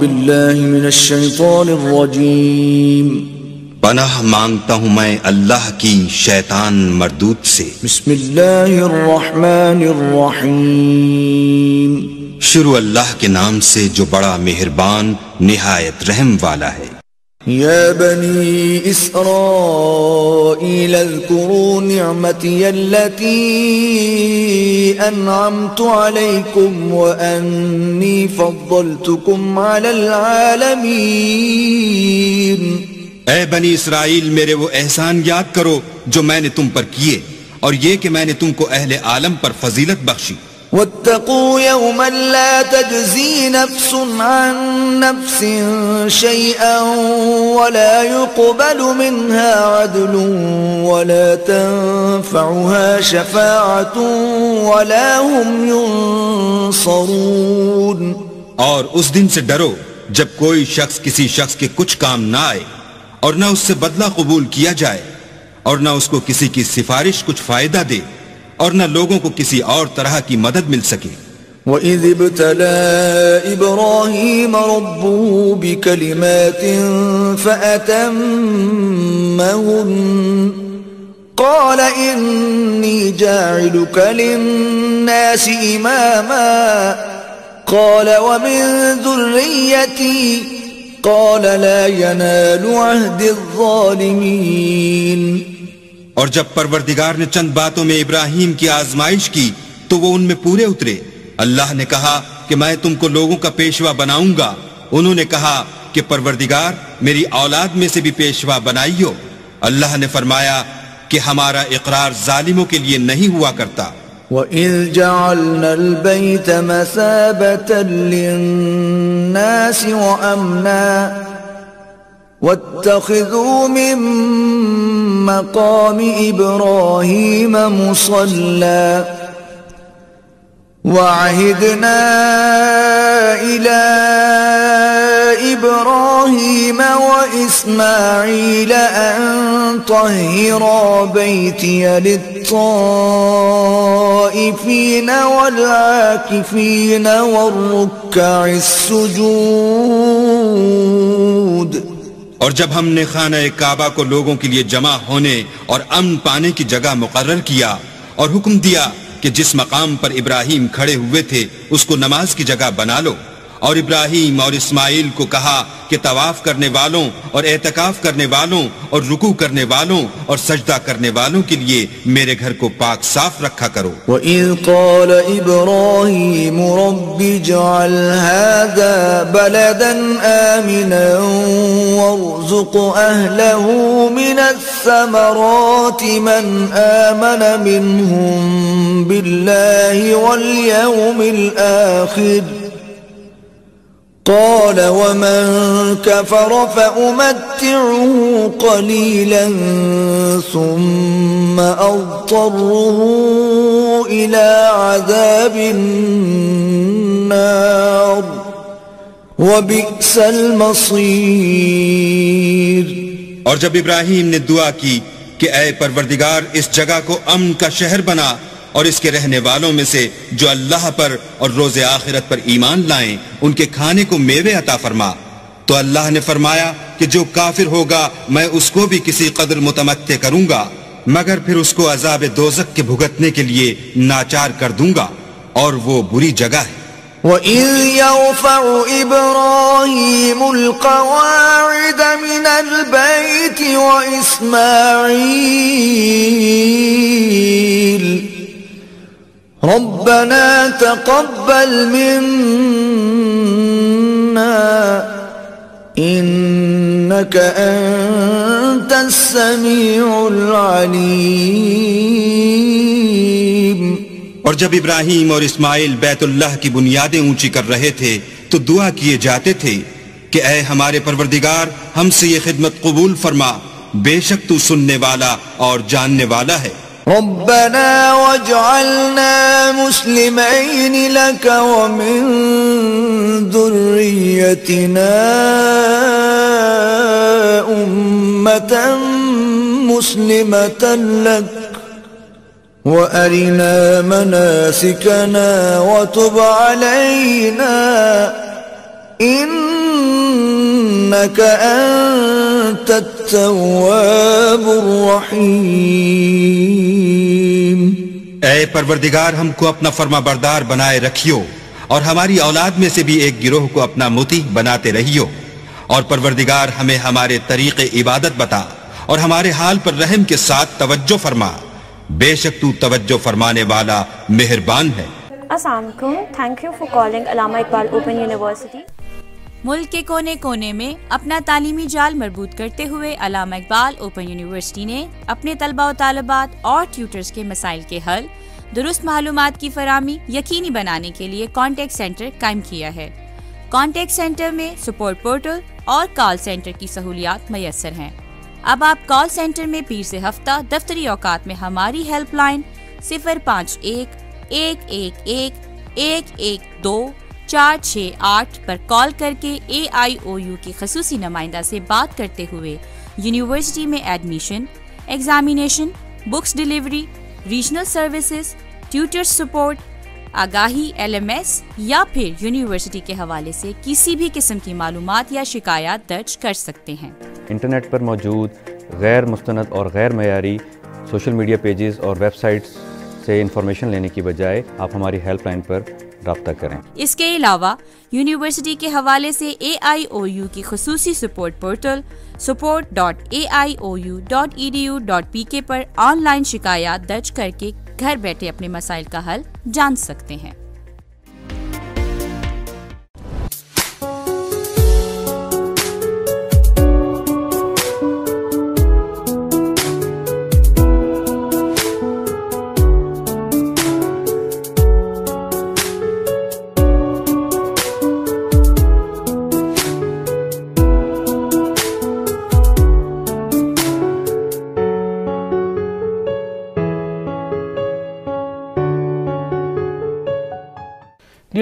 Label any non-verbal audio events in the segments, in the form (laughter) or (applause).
बिल्लाहि मिनश शैतानिर रजीम पनाह मांगता हूँ मैं अल्लाह की शैतान मरदूत से बिस्मिल्लाहिर्रहमानिर्रहीम शुरू अल्लाह के नाम से जो बड़ा मेहरबान निहायत रहम वाला है يا بني إسرائيل اذكروا نعمتي التي أنعمت عليكم وأني فضلتكم على العالمين اے بني إسرائيل میرے وہ احسان یاد کرو جو میں نے تم پر کیے اور یہ کہ میں نے تم کو اہل عالم پر فضیلت بخشی واتقوا يوما لا تجزي نفس عن نفس شيئا ولا يقبل منها عدل ولا تنفعها شفاعة ولا هم ينصرون اور اس دن سے ڈرو جب کوئی شخص کسی شخص کے کچھ کام نہ آئے اور نہ اس سے بدلہ قبول کیا جائے اور نہ اس کو کسی کی سفارش کچھ فائدہ دے اور نہ لوگوں کو کسی اور طرح کی مدد مل سکے وإذ ابتلى إبراهيم ربه بكلمات فأتمهن قال إني جاعلك للناس إماما قال ومن ذريتي قال لا ينال عهد الظالمين और जब परवरदिगार ने चंद बातों में इब्राहिम की आजमाइश की तो वो उनमें पूरे उतरे अल्लाह ने कहा कि मैं तुमको लोगों का पेशवा बनाऊंगा उन्होंने कहा कि परवरदिगार मेरी औलाद में से भी पेशवा बनाइयो अल्लाह ने फरमाया कि हमारा इकरार जालिमों के लिए नहीं हुआ करता وَإِذْ جَعَلْنَا الْبَيْتَ مَثَابَةً للناس وَأَمْنًا واتخذوا من مقام إبراهيم مصلى وعهدنا إلى إبراهيم وإسماعيل أن طهرا بيتي للطائفين والعاكفين والركع السجود और जब हमने खाना काबा को लोगों के लिए जमा होने और अमन पाने की जगह मुकर किया और हुक्म दिया कि जिस मकाम पर इब्राहिम खड़े हुए थे उसको नमाज की जगह बना लो और इब्राहिम और इस्माइल को कहा कि तवाफ करने वालों और एहतकाफ करने वालों और रुकू करने वालों और सजदा करने वालों के लिए मेरे घर को पाक साफ रखा करो قال ومن كفر فأمتعه قليلا ثم أضطره إلى عذاب النار وبئس المصير اور جب ابراہیم نے دعا کی کہ اے پروردگار اس جگہ کو امن کا شہر بنا और इसके रहने वालों में से जो अल्लाह पर और रोज आखिरत पर ईमान लाएं उनके खाने को मेवे अता फरमा तो अल्लाह ने फरमाया कि जो काफिर होगा मैं उसको भी किसी कदर मुतमत्ते करूंगा मगर फिर उसको अजाब दोजक के भुगतने के लिए नाचार कर दूंगा और वो बुरी जगह है وَإِذْ يرفع إِبْرَاهِيمُ الْقَوَاعِدَ مِنَ الْبَيْتِ وَإِسْمَاعِيلُ ربنا تقبل منا إنك أنت السميع العليم और जब इब्राहिम और इस्माइल बैतुल्लाह की बुनियादें ऊंची कर रहे थे तो दुआ किए जाते थे कि अय हमारे परवरदिगार हमसे ये खिदमत कबूल फरमा बेशक तू सुनने वाला और जानने वाला है ربنا واجعلنا مسلمين لك ومن ذريتنا أمة مسلمة لك وأرنا مناسكنا وتب علينا إن إنك أنت التواب الرحيم اے परवरदिगार हमको अपना फर्मा बरदार बनाए रखियो और हमारी औलाद में से भी एक गिरोह को अपना मोती बनाते रहियो और परवरदिगार हमें हमारे तरीक़े इबादत बता और हमारे हाल पर रहम के साथ तवज्जो फरमा बेशक तू तवज्जो फरमाने वाला मेहरबान है Aslam thank you for calling Allama Iqbal open university मुल्क के कोने कोने में अपना तालीमी जाल मरबूत करते हुए अलामा इकबाल ओपन यूनिवर्सिटी ने अपने तलबा तलबात और ट्यूटर्स के मसाइल के हल दुरुस्त मालूम की फरहमी यकीनी बनाने के लिए कॉन्टेक्ट सेंटर कायम किया है कॉन्टेक्ट सेंटर में सपोर्ट पोर्टल और कॉल सेंटर की सहूलियात मैसर हैं अब आप कॉल सेंटर में पीर से हफ्ता दफ्तरी औकात में हमारी हेल्पलाइन सिफर पाँच एक एक एक एक एक एक दो चार छः आठ पर कॉल करके ए आई ओ यू के खसूसी नुमाइंदा से बात करते हुए यूनिवर्सिटी में admission examination books delivery regional services tutor support आगाही एलएमएस या फिर यूनिवर्सिटी के हवाले से किसी भी किस्म की मालूम या शिकायत दर्ज कर सकते हैं इंटरनेट पर मौजूद गैर मुस्ंद और गैर मैारी सोशल मीडिया पेजेस और वेबसाइट्स से इंफॉर्मेशन लेने की बजाय आप हमारी हेल्पलाइन पर रब्ता करें इसके अलावा यूनिवर्सिटी के हवाले से ए आई ओ यू की खसूसी support portal support dot A I O U dot E D U dot P K पर ऑनलाइन शिकायत दर्ज करके घर बैठे अपने मसाइल का हल जान सकते हैं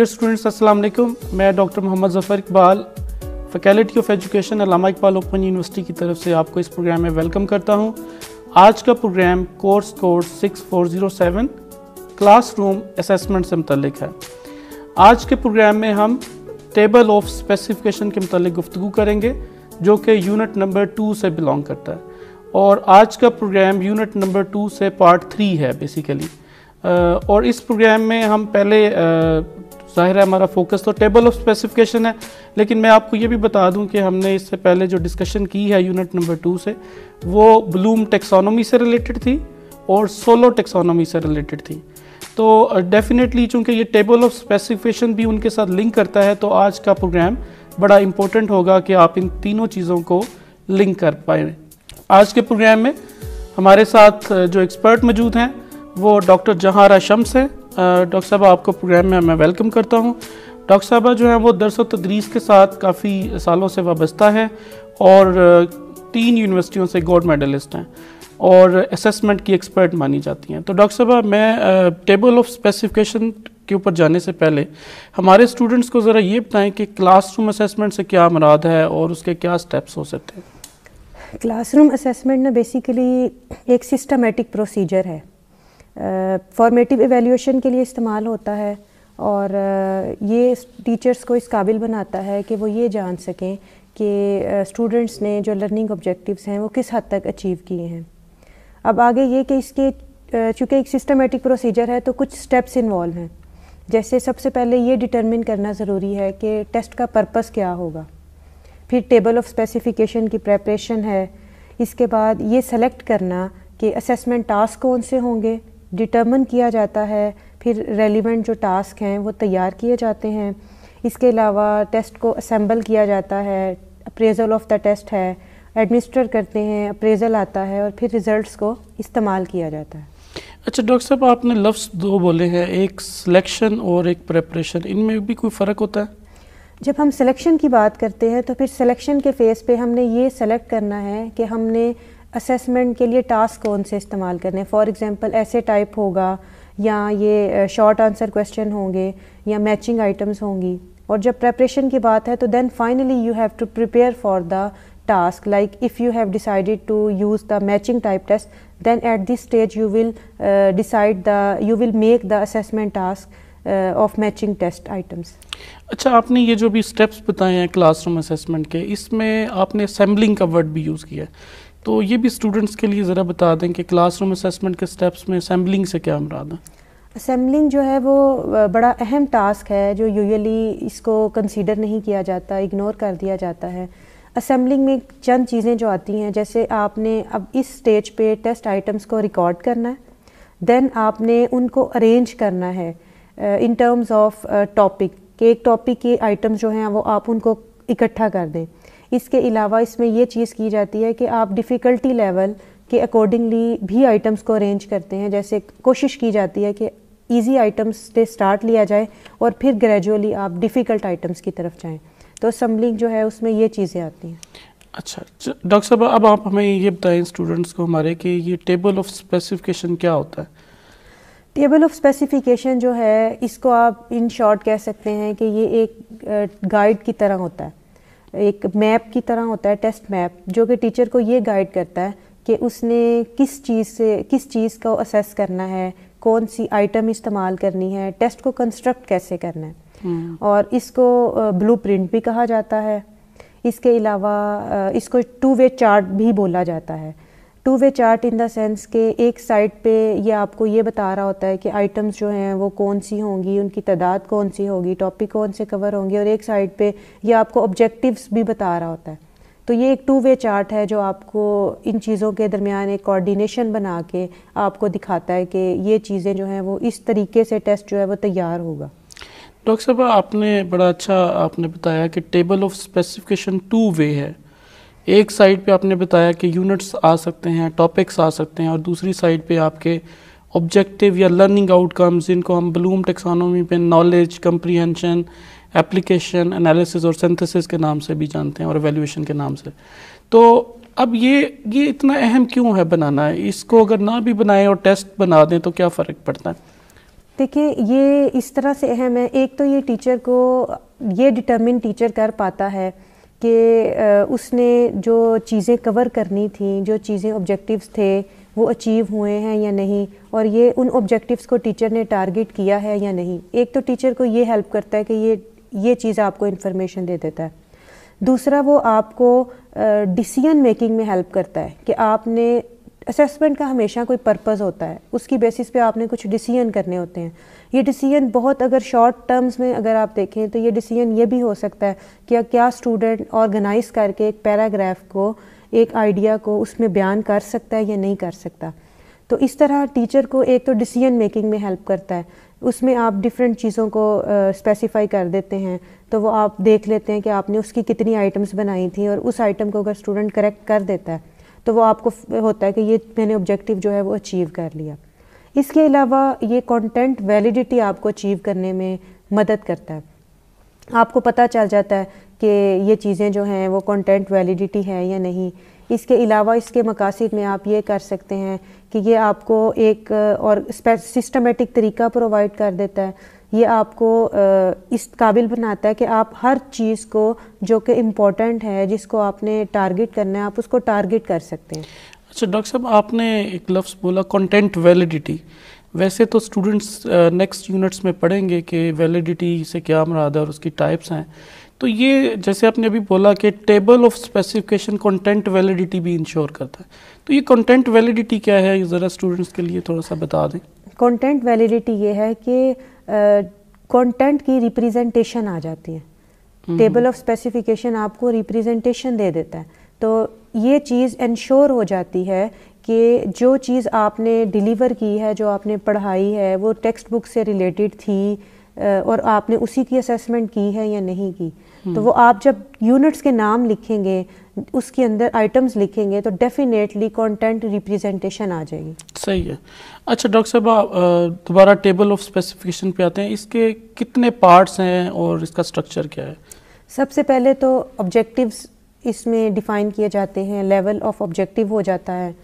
डियर स्टूडेंट्स अस्सलाम वालेकुम मैं doctor Mohammad Zafar Iqbal faculty of education Allama Iqbal open university की तरफ से आपको इस प्रोग्राम में वेलकम करता हूं आज का program course code 6407 classroom assessment से मतलब है आज के प्रोग्राम में हम टेबल ऑफ स्पेसिफिकेशन के मतलब गुफ्तु करेंगे जो कि यूनिट नंबर टू से बिलोंग करता है और आज का प्रोग्राम यूनिट नंबर टू से पार्ट थ्री है बेसिकली और इस प्रोग्राम में हम पहले ज़ाहिर है हमारा फोकस तो टेबल ऑफ स्पेसिफिकेशन है लेकिन मैं आपको ये भी बता दूं कि हमने इससे पहले जो डिस्कशन की है यूनिट नंबर टू से वो ब्लूम टेक्सोनोमी से रिलेटेड थी और सोलो टेक्सोनोमी से रिलेटेड थी तो डेफिनेटली चूँकि ये टेबल ऑफ स्पेसिफिकेशन भी उनके साथ लिंक करता है तो आज का प्रोग्राम बड़ा इम्पोर्टेंट होगा कि आप इन तीनों चीज़ों को लिंक कर पाए आज के प्रोग्राम में हमारे साथ जो एक्सपर्ट मौजूद हैं वो डॉक्टर जहारा शम्स हैं डॉक्टर साहब आपको प्रोग्राम में मैं वेलकम करता हूँ डॉक्टर साहबा जो हैं वो दरस तदरीस के साथ काफ़ी सालों से वाबस्ता है और तीन यूनिवर्सिटियों से गोल्ड मेडलिस्ट हैं और असेसमेंट की एक्सपर्ट मानी जाती हैं तो डॉक्टर साहबा मैं टेबल ऑफ स्पेसिफिकेशन के ऊपर जाने से पहले हमारे स्टूडेंट्स को ज़रा ये बताएं कि क्लासरूम असेसमेंट से क्या मराद है और उसके क्या स्टेप्स हो सकते हैं क्लासरूम असेसमेंट ना बेसिकली एक सिस्टमेटिक प्रोसीजर है फॉर्मेटिव एवेल्यूशन के लिए इस्तेमाल होता है और ये टीचर्स को इस काबिल बनाता है कि वो ये जान सकें कि स्टूडेंट्स ने जो लर्निंग ऑब्जेक्टिव्स हैं वो किस हद तक अचीव किए हैं अब आगे ये कि इसके चूँकि एक सिस्टमेटिक प्रोसीजर है तो कुछ स्टेप्स इन्वॉल्व हैं जैसे सबसे पहले ये डिटरमिन करना ज़रूरी है कि टेस्ट का पर्पस क्या होगा फिर टेबल ऑफ स्पेसिफिकेशन की प्रेपरेशन है इसके बाद ये सेलेक्ट करना कि असेसमेंट टास्क कौन से होंगे डिटर्मन किया जाता है फिर रेलिवेंट जो टास्क हैं वो तैयार किए जाते हैं इसके अलावा टेस्ट को असम्बल किया जाता है अप्रेज़ल ऑफ़ द टेस्ट है एडमिनिस्टर करते हैं अप्रेज़ल आता है और फिर रिज़ल्ट को इस्तेमाल किया जाता है अच्छा डॉक्टर साहब आपने लफ्ज़ दो बोले हैं एक सिलेक्शन और एक प्रेपरेशन इनमें भी कोई फ़र्क होता है जब हम सिलेक्शन की बात करते हैं तो फिर सिलेक्शन के फ़ेज़ पे हमने ये सेलेक्ट करना है कि हमने असेसमेंट के लिए टास्क कौन से इस्तेमाल करने फॉर एग्ज़ाम्पल ऐसे टाइप होगा या ये शॉर्ट आंसर क्वेश्चन होंगे या मैचिंग आइटम्स होंगी और जब प्रेपरेशन की बात है तो then finally you have to prepare for the task like if you have decided to use the matching type test then at this stage you will decide the you will make the assessment task of matching test items अच्छा आपने ये जो भी steps बताए हैं classroom assessment के इसमें आपने असेंबलिंग का वर्ड भी यूज़ किया है तो ये भी स्टूडेंट्स के लिए ज़रा बता दें कि क्लासरूम असेसमेंट के स्टेप्स में असम्बलिंग से क्या मुराद है असम्बलिंग जो है वो बड़ा अहम टास्क है जो यूजली इसको कंसीडर नहीं किया जाता इग्नोर कर दिया जाता है असम्बलिंग में चंद चीज़ें जो आती हैं जैसे आपने अब इस स्टेज पे टेस्ट आइटम्स को रिकॉर्ड करना है देन आपने उनको अरेंज करना है इन टर्म्स ऑफ टॉपिक कि एक टॉपिक के आइटम्स जो हैं वो आप उनको इकट्ठा कर दें इसके अलावा इसमें यह चीज़ की जाती है कि आप डिफ़िकल्टी लेवल के अकॉर्डिंगली भी आइटम्स को अरेंज करते हैं जैसे कोशिश की जाती है कि ईजी आइटम्स से स्टार्ट लिया जाए और फिर ग्रेजुअली आप डिफ़िकल्ट आइटम्स की तरफ जाएँ तो असम्बलिंग जो है उसमें ये चीज़ें आती हैं अच्छा डॉक्टर साहब अब आप हमें ये बताएं स्टूडेंट्स को हमारे कि ये टेबल ऑफ स्पेसिफिकेशन क्या होता है टेबल ऑफ स्पेसिफिकेशन जो है इसको आप इन शॉर्ट कह सकते हैं कि ये एक गाइड की तरह होता है एक मैप की तरह होता है टेस्ट मैप जो कि टीचर को ये गाइड करता है कि उसने किस चीज़ से किस चीज़ को असेस करना है कौन सी आइटम इस्तेमाल करनी है टेस्ट को कंस्ट्रक्ट कैसे करना है हम्म। और इसको ब्लू प्रिंट भी कहा जाता है इसके अलावा इसको टू वे चार्ट भी बोला जाता है two way chart in the sense के एक साइड पे ये आपको ये बता रहा होता है कि आइटम्स जो हैं वो कौन सी होंगी उनकी तादाद कौन सी होगी टॉपिक कौन से कवर होंगे और एक साइड पे ये आपको ऑब्जेक्टिव्स भी बता रहा होता है तो ये एक टू वे चार्ट है जो आपको इन चीज़ों के दरमियान एक कोऑर्डिनेशन बना के आपको दिखाता है कि ये चीज़ें जो हैं वो इस तरीके से टेस्ट जो है वो तैयार होगा डॉक्टर साहब आपने बड़ा अच्छा आपने बताया कि table of specification two way है एक साइड पे आपने बताया कि यूनिट्स आ सकते हैं टॉपिक्स आ सकते हैं और दूसरी साइड पे आपके ऑब्जेक्टिव या लर्निंग आउटकम्स जिनको हम ब्लूम टेक्सानोमी पे नॉलेज कम्प्रीहेंशन एप्लीकेशन एनालिसिस और सिंथेसिस के नाम से भी जानते हैं और एवेल्यूशन के नाम से तो अब ये ये इतना अहम क्यों है बनाना है इसको अगर ना भी बनाएं और टेस्ट बना दें तो क्या फ़र्क पड़ता है देखिए ये इस तरह से अहम है एक तो ये टीचर को ये डिटर्मिन टीचर कर पाता है कि उसने जो चीज़ें कवर करनी थी जो चीज़ें ऑब्जेक्टिव्स थे वो अचीव हुए हैं या नहीं और ये उन ऑब्जेक्टिव्स को टीचर ने टारगेट किया है या नहीं एक तो टीचर को ये हेल्प करता है कि ये ये चीज़ आपको इन्फॉर्मेशन दे देता है दूसरा वो आपको डिसीजन मेकिंग में हेल्प करता है कि आपने असेसमेंट का हमेशा कोई पर्पज़ होता है उसकी बेसिस पे आपने कुछ डिसीजन करने होते हैं ये डिसीजन बहुत अगर शॉर्ट टर्म्स में अगर आप देखें तो ये डिसीजन ये भी हो सकता है कि क्या स्टूडेंट ऑर्गेनाइज करके एक पैराग्राफ को एक आइडिया को उसमें बयान कर सकता है या नहीं कर सकता तो इस तरह टीचर को एक तो डिसीजन मेकिंग में हेल्प करता है उसमें आप डिफरेंट चीज़ों को स्पेसिफाई कर देते हैं तो वो आप देख लेते हैं कि आपने उसकी कितनी आइटम्स बनाई थी और उस आइटम को अगर स्टूडेंट करेक्ट कर देता है तो वो आपको होता है कि ये मैंने ऑब्जेक्टिव जो है वो अचीव कर लिया इसके अलावा ये कंटेंट वैलिडिटी आपको अचीव करने में मदद करता है आपको पता चल जाता है कि ये चीज़ें जो हैं वो कंटेंट वैलिडिटी है या नहीं इसके अलावा इसके मकासद में आप ये कर सकते हैं कि ये आपको एक और सिस्टमेटिक तरीका प्रोवाइड कर देता है ये आपको इस काबिल बनाता है कि आप हर चीज़ को जो कि इम्पोर्टेंट है जिसको आपने टारगेट करना है आप उसको टारगेट कर सकते हैं अच्छा डॉक्टर साहब आपने एक लफ्ज़ बोला कंटेंट वैलिडिटी वैसे तो स्टूडेंट्स नेक्स्ट यूनिट्स में पढ़ेंगे कि वैलिडिटी से क्या मराद है और उसकी टाइप्स हैं तो ये जैसे आपने अभी बोला कि table of specification content validity भी इंश्योर करता है तो ये कंटेंट वैलिडिटी क्या है ज़रा स्टूडेंट्स के लिए थोड़ा सा बता दें कंटेंट वैलिडिटी ये है कि कंटेंट की रिप्रेजेंटेशन आ जाती है टेबल ऑफ स्पेसिफिकेशन आपको रिप्रेजेंटेशन दे देता है तो ये चीज़ इंश्योर हो जाती है कि जो चीज़ आपने डिलीवर की है जो आपने पढ़ाई है वो टेक्स्ट बुक से रिलेटेड थी और आपने उसी की असेसमेंट की है या नहीं की तो हम्म। वो आप जब यूनिट्स के नाम लिखेंगे उसके अंदर आइटम्स लिखेंगे तो डेफिनेटली कंटेंट रिप्रेजेंटेशन आ जाएगी सही है अच्छा डॉक्टर साहब दोबारा टेबल ऑफ स्पेसिफिकेशन पे आते हैं इसके कितने पार्ट्स हैं और इसका स्ट्रक्चर क्या है सबसे पहले तो ऑब्जेक्टिव्स इसमें डिफ़ाइन किए जाते हैं लेवल ऑफ ऑब्जेक्टिव हो जाता है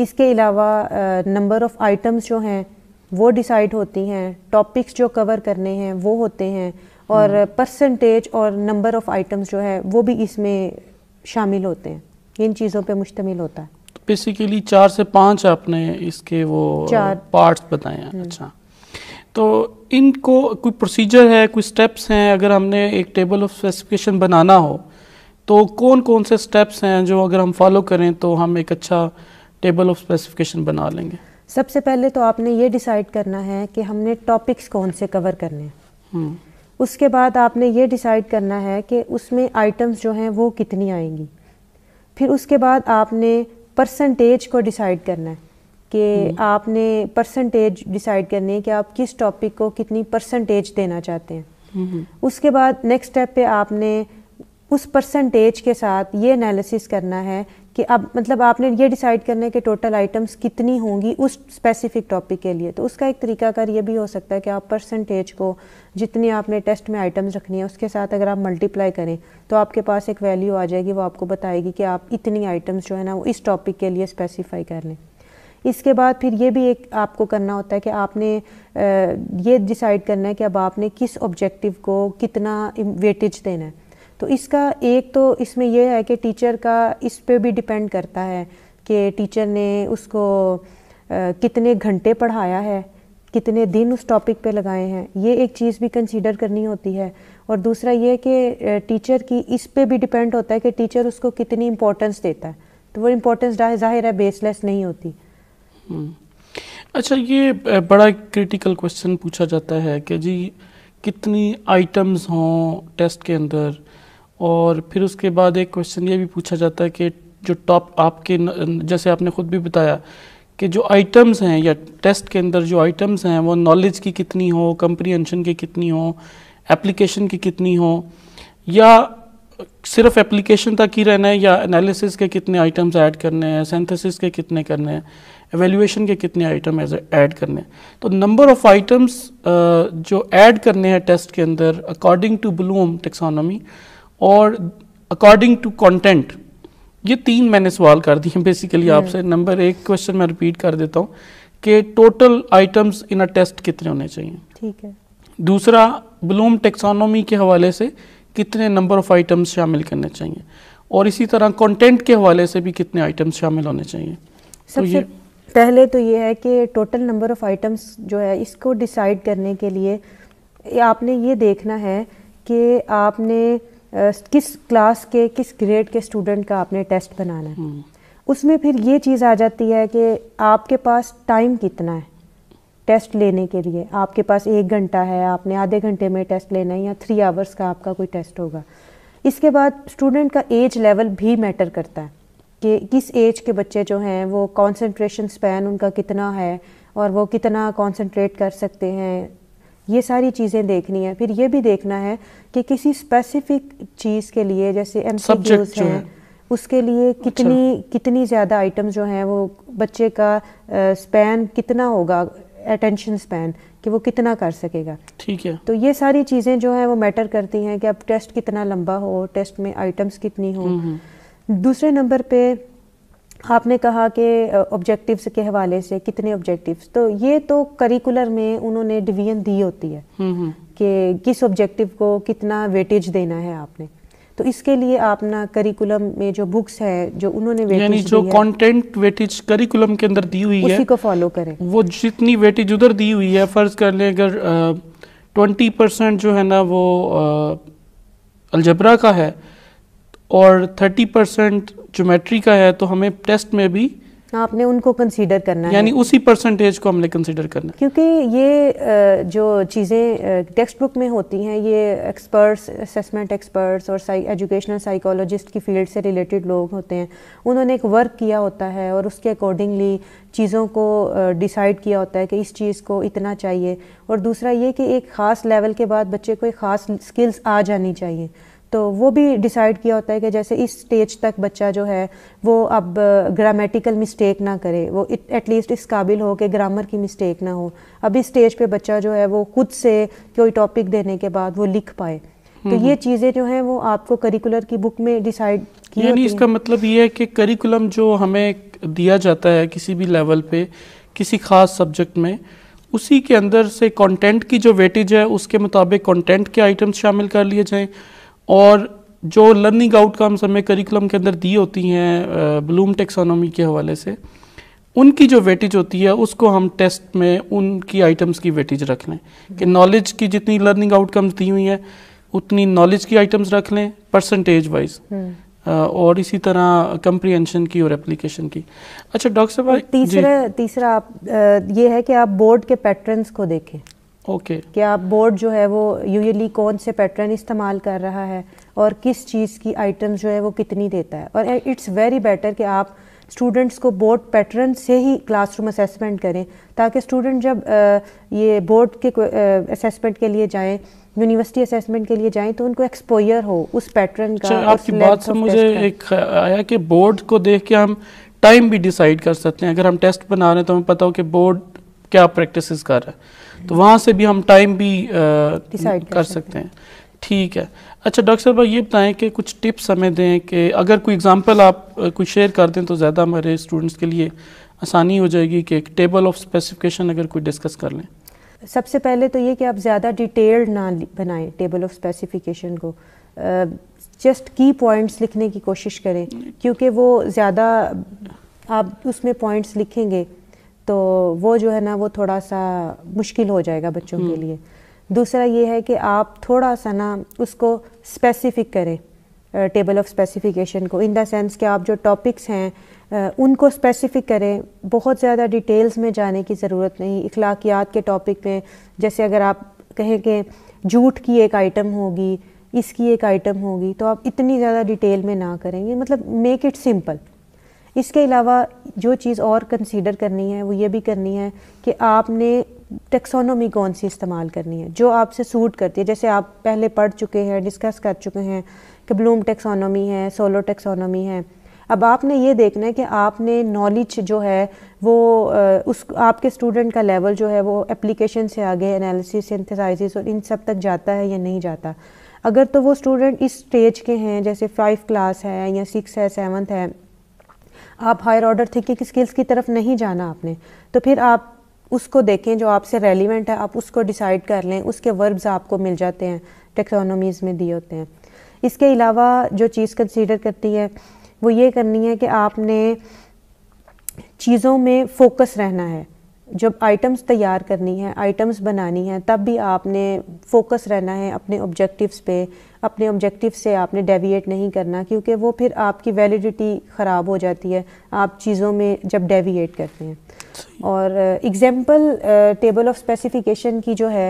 इसके अलावा नंबर ऑफ आइटम्स जो हैं वो डिसाइड होती हैं टॉपिक्स जो कवर करने हैं वो होते हैं और परसेंटेज हम्म। और नंबर ऑफ आइटम्स जो है वो भी इसमें शामिल होते हैं इन चीज़ों पे मुश्तमिल होता है तो बेसिकली चार से पाँच आपने इसके वो चार पार्ट्स बताए हैं हम्म। अच्छा तो इनको कोई प्रोसीजर है कोई स्टेप्स हैं अगर हमने एक टेबल ऑफ स्पेसिफिकेशन बनाना हो तो कौन कौन से स्टेप्स हैं जो अगर हम फॉलो करें तो हम एक अच्छा टेबल ऑफ स्पेसिफिकेशन बना लेंगे सबसे पहले तो आपने ये डिसाइड करना है कि हमने टॉपिक्स कौन से कवर करने हैं हम्म। उसके बाद आपने ये डिसाइड करना है कि उसमें आइटम्स जो हैं वो कितनी आएंगी फिर उसके बाद आपने परसेंटेज को डिसाइड करना है कि हम्म। आपने परसेंटेज डिसाइड करनी है कि आप किस टॉपिक को कितनी परसेंटेज देना चाहते हैं उसके बाद नेक्स्ट स्टेप पे आपने उस परसेंटेज के साथ ये एनालिसिस करना है कि अब मतलब आपने ये डिसाइड करना है कि टोटल आइटम्स कितनी होंगी उस स्पेसिफिक टॉपिक के लिए तो उसका एक तरीकाकार ये भी हो सकता है कि आप परसेंटेज को जितनी आपने टेस्ट में आइटम्स रखनी है उसके साथ अगर आप मल्टीप्लाई करें तो आपके पास एक वैल्यू आ जाएगी वो आपको बताएगी कि आप इतनी आइटम्स जो है ना वो इस टॉपिक के लिए स्पेसिफाई कर लें इसके बाद फिर ये भी एक आपको करना होता है कि आपने ये डिसाइड करना है कि अब आपने किस ऑब्जेक्टिव को कितना वेटेज देना है तो इसका एक तो इसमें यह है कि टीचर का इस पर भी डिपेंड करता है कि टीचर ने उसको आ, कितने घंटे पढ़ाया है कितने दिन उस टॉपिक पे लगाए हैं ये एक चीज़ भी कंसीडर करनी होती है और दूसरा ये कि टीचर की इस पर भी डिपेंड होता है कि टीचर उसको कितनी इम्पोर्टेंस देता है तो वो इम्पोर्टेंस जाहिर है बेसलेस नहीं होती हम्म। अच्छा ये बड़ा क्रिटिकल क्वेश्चन पूछा जाता है कि जी कितनी आइटम्स हों टेस्ट के अंदर और फिर उसके बाद एक क्वेश्चन ये भी पूछा जाता है कि जो टॉप आपके जैसे आपने खुद भी बताया कि जो आइटम्स हैं या टेस्ट के अंदर जो आइटम्स हैं वो नॉलेज की कितनी हो कंप्रीहेंशन की कितनी हो एप्लीकेशन की कितनी हो या सिर्फ एप्लीकेशन तक ही रहना है या एनालिसिस के कितने आइटम्स ऐड करने हैं सेंथेसिस के कितने करने हैं एवेल्यूशन के कितने आइटम ऐड करने हैं तो नंबर ऑफ आइटम्स जो ऐड करने हैं टेस्ट के अंदर अकॉर्डिंग टू ब्लूम टेक्सोनॉमी और अकॉर्डिंग टू कंटेंट ये तीन मैंने सवाल कर दिए बेसिकली हम्म। आपसे नंबर एक क्वेश्चन मैं रिपीट कर देता हूँ कि total items in a test कितने होने चाहिए ठीक है दूसरा ब्लूम टेक्सोनोमी के हवाले से कितने नंबर ऑफ आइटम्स शामिल करने चाहिए और इसी तरह कंटेंट के हवाले से भी कितने आइटम्स शामिल होने चाहिए तो सबसे तो पहले तो ये है कि टोटल नंबर ऑफ़ आइटम्स जो है इसको डिसाइड करने के लिए आपने ये देखना है कि आपने किस क्लास के किस ग्रेड के स्टूडेंट का आपने टेस्ट बनाना है हम्म। उसमें फिर ये चीज़ आ जाती है कि आपके पास टाइम कितना है टेस्ट लेने के लिए आपके पास एक घंटा है आपने आधे घंटे में टेस्ट लेना है या थ्री आवर्स का आपका कोई टेस्ट होगा इसके बाद स्टूडेंट का एज लेवल भी मैटर करता है कि किस एज के बच्चे जो हैं वो कॉन्सेंट्रेशन स्पैन उनका कितना है और वो कितना कॉन्सेंट्रेट कर सकते हैं ये सारी चीज़ें देखनी है फिर ये भी देखना है कि किसी स्पेसिफिक चीज़ के लिए जैसे एम है उसके लिए कितनी अच्छा। कितनी ज़्यादा आइटम जो हैं वो बच्चे का स्पैन कितना होगा अटेंशन स्पैन कि वो कितना कर सकेगा ठीक है तो ये सारी चीज़ें जो हैं वो मैटर करती हैं कि अब टेस्ट कितना लंबा हो टेस्ट में आइटम्स कितनी हो हम्म, हम्म। दूसरे नंबर पे आपने कहा कि ऑब्जेक्टिव्स के हवाले से कितने ऑब्जेक्टिव्स तो ये तो करिकुलर में उन्होंने डिवीजन दी होती है हम्म, हम्म। कि किस ऑब्जेक्टिव को कितना वेटेज देना है आपने तो इसके लिए आप ना करिकुलम में जो बुक्स है जो उन्होंने वेटेज यानी जो कंटेंट वेटेज करिकुलम के अंदर दी हुई उसी है उसी को फॉलो करें वो जितनी वेटेज उधर दी हुई है फर्ज कर लें अगर ट्वेंटी परसेंट जो है ना वो अलजबरा का है और 30 परसेंट जोमेट्री का है तो हमें टेस्ट में भी आपने उनको कंसीडर करना यानी उसी परसेंटेज को हमने कंसीडर करना क्योंकि ये जो चीज़ें टेक्स्ट बुक में होती हैं ये एक्सपर्ट्स असेसमेंट एक्सपर्ट्स और एजुकेशनल साइकोलॉजिस्ट की फील्ड से रिलेटेड लोग होते हैं उन्होंने एक वर्क किया होता है और उसके अकॉर्डिंगली चीज़ों को डिसाइड किया होता है कि इस चीज़ को इतना चाहिए और दूसरा ये कि एक ख़ास लेवल के बाद बच्चे को एक ख़ास स्किल्स आ जानी चाहिए तो वो भी डिसाइड किया होता है कि जैसे इस स्टेज तक बच्चा जो है वो अब ग्रामेटिकल uh, मिस्टेक ना करे वो एटलीस्ट इस काबिल हो कि ग्रामर की मिस्टेक ना हो अब इस स्टेज पे बच्चा जो है वो खुद से कोई टॉपिक देने के बाद वो लिख पाए तो हम्म। ये चीज़ें जो हैं वो आपको करिकुलर की बुक में डिसाइड की यानी इसका मतलब ये है कि करिकुलम जो हमें दिया जाता है किसी भी लेवल पे किसी खास सब्जेक्ट में उसी के अंदर से कंटेंट की जो वेटेज है उसके मुताबिक कंटेंट के आइटम्स शामिल कर लिए जाएं और जो लर्निंग आउटकम्स हमें करिकुलम के अंदर दी होती हैं ब्लूम टेक्सोनोमी के हवाले से उनकी जो वेटेज होती है उसको हम टेस्ट में उनकी आइटम्स की वेटेज रख लें कि नॉलेज की जितनी लर्निंग आउटकम्स दी हुई हैं उतनी नॉलेज की आइटम्स रख लें परसेंटेज वाइज हम्म। और इसी तरह कंप्रीहेंशन की और एप्लीकेशन की अच्छा डॉक्टर साहब तीसरा तीसरा आप ये है कि आप बोर्ड के पैटर्न्स को देखें ओके okay. क्या बोर्ड जो है वो यूजली कौन से पैटर्न इस्तेमाल कर रहा है और किस चीज़ की आइटम्स जो है वो कितनी देता है और इट्स वेरी बेटर कि आप स्टूडेंट्स को बोर्ड पैटर्न से ही क्लासरूम असेसमेंट करें ताकि स्टूडेंट जब आ, ये बोर्ड के असेसमेंट के लिए जाएं यूनिवर्सिटी असेसमेंट के लिए जाएं तो उनको एक्सपोयर हो उस पैटर्न का अच्छा, आपकी बात से मुझे एक आया कि बोर्ड को देख के हम टाइम भी डिसाइड कर सकते हैं अगर हम टेस्ट बना रहे हैं तो हमें पता हो कि बोर्ड क्या प्रैक्टिस कर रहा है तो वहाँ से भी हम टाइम भी आ, कर, कर सकते हैं ठीक है अच्छा डॉक्टर साहब ये बताएं कि कुछ टिप्स हमें दें कि अगर कोई एग्जांपल आप कोई शेयर कर दें तो ज़्यादा हमारे स्टूडेंट्स के लिए आसानी हो जाएगी कि एक टेबल ऑफ स्पेसिफिकेशन अगर कोई डिस्कस कर लें सबसे पहले तो ये कि आप ज़्यादा डिटेल्ड ना बनाएं टेबल ऑफ स्पेसिफिकेशन को जस्ट की पॉइंट्स लिखने की कोशिश करें क्योंकि वो ज़्यादा आप उसमें पॉइंट्स लिखेंगे तो वो जो है ना वो थोड़ा सा मुश्किल हो जाएगा बच्चों के हम्म। लिए दूसरा ये है कि आप थोड़ा सा ना उसको स्पेसिफिक करें टेबल ऑफ स्पेसिफिकेशन को इन द सेंस कि आप जो टॉपिक्स हैं उनको स्पेसिफिक करें बहुत ज़्यादा डिटेल्स में जाने की ज़रूरत नहीं इखलाकियात के टॉपिक में जैसे अगर आप कहें कि जूठ की एक आइटम होगी इसकी एक आइटम होगी तो आप इतनी ज़्यादा डिटेल में ना करेंगे मतलब मेक इट सिंपल इसके अलावा जो चीज़ और कंसीडर करनी है वो ये भी करनी है कि आपने टेक्सोनोमी कौन सी इस्तेमाल करनी है जो आपसे सूट करती है जैसे आप पहले पढ़ चुके हैं डिस्कस कर चुके हैं कि ब्लूम टेक्सोनोमी है सोलो टेक्सोनोमी है अब आपने ये देखना है कि आपने नॉलेज जो है वो उस आपके स्टूडेंट का लेवल जो है वो एप्लीकेशन से आगे एनालिसिस सिंथेसाइसिस और इन सब तक जाता है या नहीं जाता अगर तो वो स्टूडेंट इस स्टेज के हैं जैसे फाइव क्लास है या सिक्स है सेवन्थ है आप हायर ऑर्डर थिंकिंग स्किल्स की तरफ नहीं जाना आपने तो फिर आप उसको देखें जो आपसे रेलिवेंट है आप उसको डिसाइड कर लें उसके वर्ब्स आपको मिल जाते हैं टेक्सोनोमीज़ में दिए होते हैं इसके अलावा जो चीज़ कंसीडर करती है वो ये करनी है कि आपने चीज़ों में फोकस रहना है जब आइटम्स तैयार करनी है आइटम्स बनानी है तब भी आपने फोकस रहना है अपने ऑब्जेक्टिव्स पे अपने ऑब्जेक्टिव से आपने डेविएट नहीं करना क्योंकि वो फिर आपकी वैलिडिटी ख़राब हो जाती है आप चीज़ों में जब डेविएट करते हैं और एग्जांपल टेबल ऑफ स्पेसिफिकेशन की जो है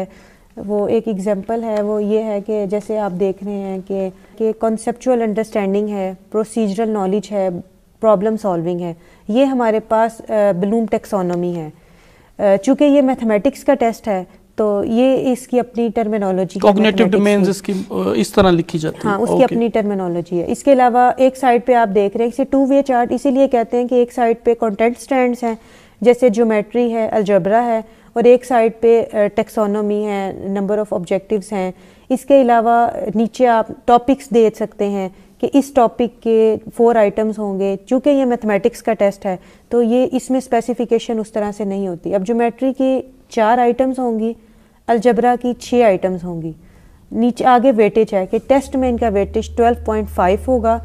वो एक एग्ज़ाम्पल है वो ये है कि जैसे आप देख रहे हैं कि कि अंडरस्टैंडिंग है प्रोसीजरल नॉलेज है प्रॉब्लम सॉल्विंग है ये हमारे पास ब्लूम uh, टेक्सोनोमी है चूँकि ये मैथमेटिक्स का टेस्ट है तो ये इसकी अपनी टर्मिनोलॉजी कॉग्निटिव डोमेन्स इसकी इस तरह लिखी जाती हाँ, है हाँ उसकी अपनी टर्मिनोलॉजी है इसके अलावा एक साइड पे आप देख रहे हैं इसे टू वे चार्ट इसीलिए कहते हैं कि एक साइड पे कंटेंट स्टैंड्स हैं जैसे ज्योमेट्री है अलजबरा है और एक साइड पे टेक्सोनोमी है नंबर ऑफ ऑब्जेक्टिव हैं इसके अलावा नीचे आप टॉपिक्स दे सकते हैं कि इस टॉपिक के फोर आइटम्स होंगे चूँकि ये मैथमेटिक्स का टेस्ट है तो ये इसमें स्पेसिफिकेशन उस तरह से नहीं होती अब जोमेट्री की चार आइटम्स होंगी अलजबरा की छः आइटम्स होंगी नीचे आगे वेटेज है कि टेस्ट में इनका वेटेज 12.5 होगा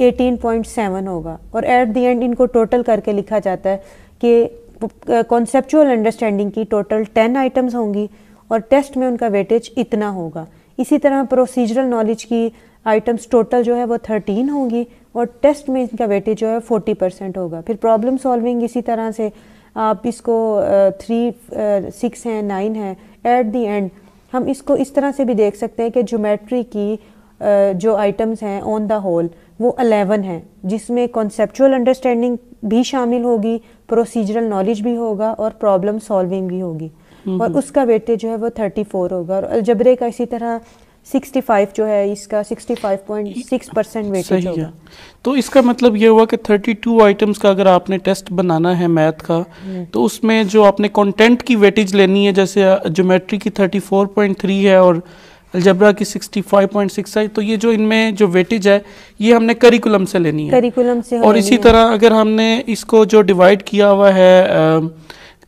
18.7 होगा और एट द एंड इनको टोटल करके लिखा जाता है कि कॉन्सेपचुअल अंडरस्टैंडिंग की टोटल 10 आइटम्स होंगी और टेस्ट में उनका वेटेज इतना होगा इसी तरह प्रोसीजरल नॉलेज की आइटम्स टोटल जो है वो थर्टीन होंगी और टेस्ट में इनका वेटेज जो है फोर्टी परसेंट होगा फिर प्रॉब्लम सॉल्विंग इसी तरह से आप इसको थ्री सिक्स है नाइन है एट दी एंड हम इसको इस तरह से भी देख सकते हैं कि जोमेट्री की जो आइटम्स हैं ऑन द होल वो अलेवन है जिसमें कॉन्सेपचुअल अंडरस्टैंडिंग भी शामिल होगी प्रोसीजरल नॉलेज भी होगा और प्रॉब्लम सॉल्विंग भी होगी हम्म, और हम्म। उसका वेटेज जो है वो थर्टी फोर होगा और अलजबरे का इसी तरह 65 जो है इसका 65.6 परसेंट वेटेज होगा तो इसका मतलब ये हुआ कि 32 आइटम्स का अगर आपने टेस्ट बनाना है मैथ का हम्म। तो उसमें जो आपने कंटेंट की वेटेज लेनी है जैसे ज्योमेट्री की 34.3 है और अलजबरा की 65.6 है तो ये जो इनमें जो वेटेज है ये हमने करिकुलम से लेनी है करिकुलम से और इसी तरह अगर हमने इसको जो डिवाइड किया हुआ है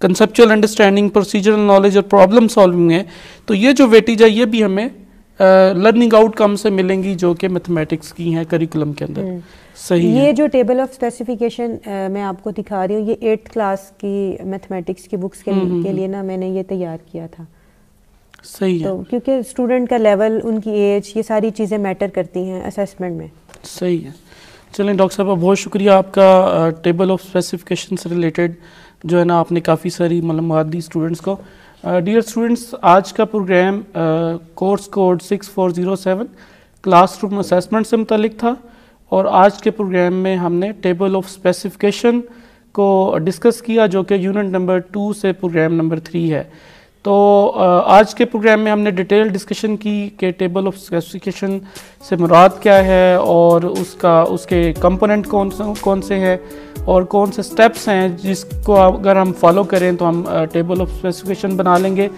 कंसेप्चुअल अंडरस्टैंडिंग प्रोसीजरल नॉलेज और प्रॉब्लम सॉल्विंग है तो ये जो वेटेज है ये भी हमें लर्निंग आउटकम से मिलेंगी जो कि मैथमेटिक्स की हैं करिकुलम के अंदर हम्म। सही ये है। जो टेबल ऑफ स्पेसिफिकेशन मैं आपको दिखा रही हूँ ये एट्थ क्लास की मैथमेटिक्स की बुक्स के, हम्म, हम्म, के लिए ना मैंने ये तैयार किया था सही तो, है क्योंकि स्टूडेंट का लेवल उनकी एज ये सारी चीज़ें मैटर करती हैं असेसमेंट में सही है चलें डॉक्टर साहब बहुत शुक्रिया आपका टेबल ऑफ स्पेसिफिकेशन से रिलेटेड जो है ना आपने काफ़ी सारी मतलब दी स्टूडेंट्स को डियर uh, स्टूडेंट्स आज का program course code 6407 classroom assessment से मुतलिक था और आज के प्रोग्राम में हमने टेबल ऑफ स्पेसिफिकेशन को डिस्कस किया जो कि यूनिट नंबर टू से प्रोग्राम नंबर थ्री है तो आज के प्रोग्राम में हमने डिटेल डिस्कशन की कि टेबल ऑफ स्पेसिफिकेशन से मुराद क्या है और उसका उसके कंपोनेंट कौन से कौन से हैं और कौन से स्टेप्स हैं जिसको अगर हम फॉलो करें तो हम टेबल ऑफ स्पेसिफिकेशन बना लेंगे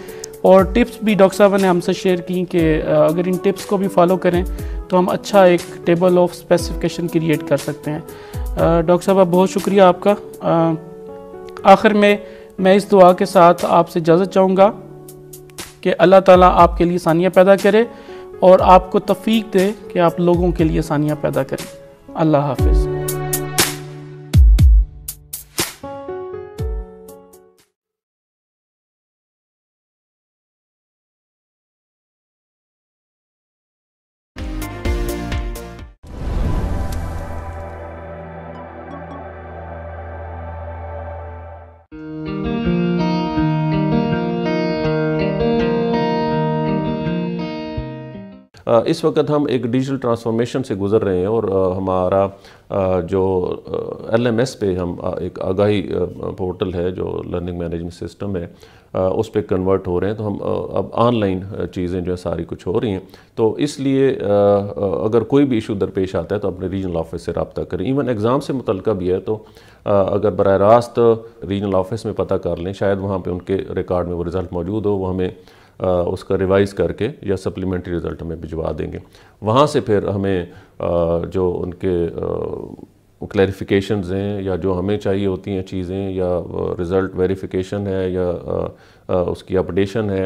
और टिप्स भी डॉक्टर साहब ने हमसे शेयर की कि अगर इन टिप्स को भी फॉलो करें तो हम अच्छा एक टेबल ऑफ स्पेसिफिकेशन क्रिएट कर सकते हैं डॉक्टर साहब बहुत शुक्रिया आपका आखिर में मैं इस दुआ के साथ आपसे इजाज़त चाहूँगा कि अल्लाह ताला आपके लिए आसानियाँ पैदा करे और आपको तफीक दे कि आप लोगों के लिए आसानियाँ पैदा करें अल्लाह हाफिज़ इस वक्त हम एक डिजिटल ट्रांसफॉर्मेशन से गुज़र रहे हैं और हमारा जो एल एम एस पे हम एक आगाही पोर्टल है जो लर्निंग मैनेजमेंट सिस्टम है उस पर कन्वर्ट हो रहे हैं तो हम अब ऑनलाइन चीज़ें जो है सारी कुछ हो रही हैं तो इसलिए अगर कोई भी इशू दरपेश आता है तो अपने रीजनल ऑफिस से रबता करें इवन एग्ज़ाम से मुतल भी है तो अगर बर रास्त रीजनल ऑफिस में पता कर लें शायद वहाँ पर उनके रिकॉर्ड में वो रिज़ल्ट मौजूद हो वो हमें उसका रिवाइज़ करके या सप्लीमेंट्री रिज़ल्ट हमें भिजवा देंगे वहाँ से फिर हमें जो उनके क्लैरिफिकेशन हैं या जो हमें चाहिए होती हैं चीज़ें या रिज़ल्ट वेरिफिकेशन है या उसकी अपडेशन है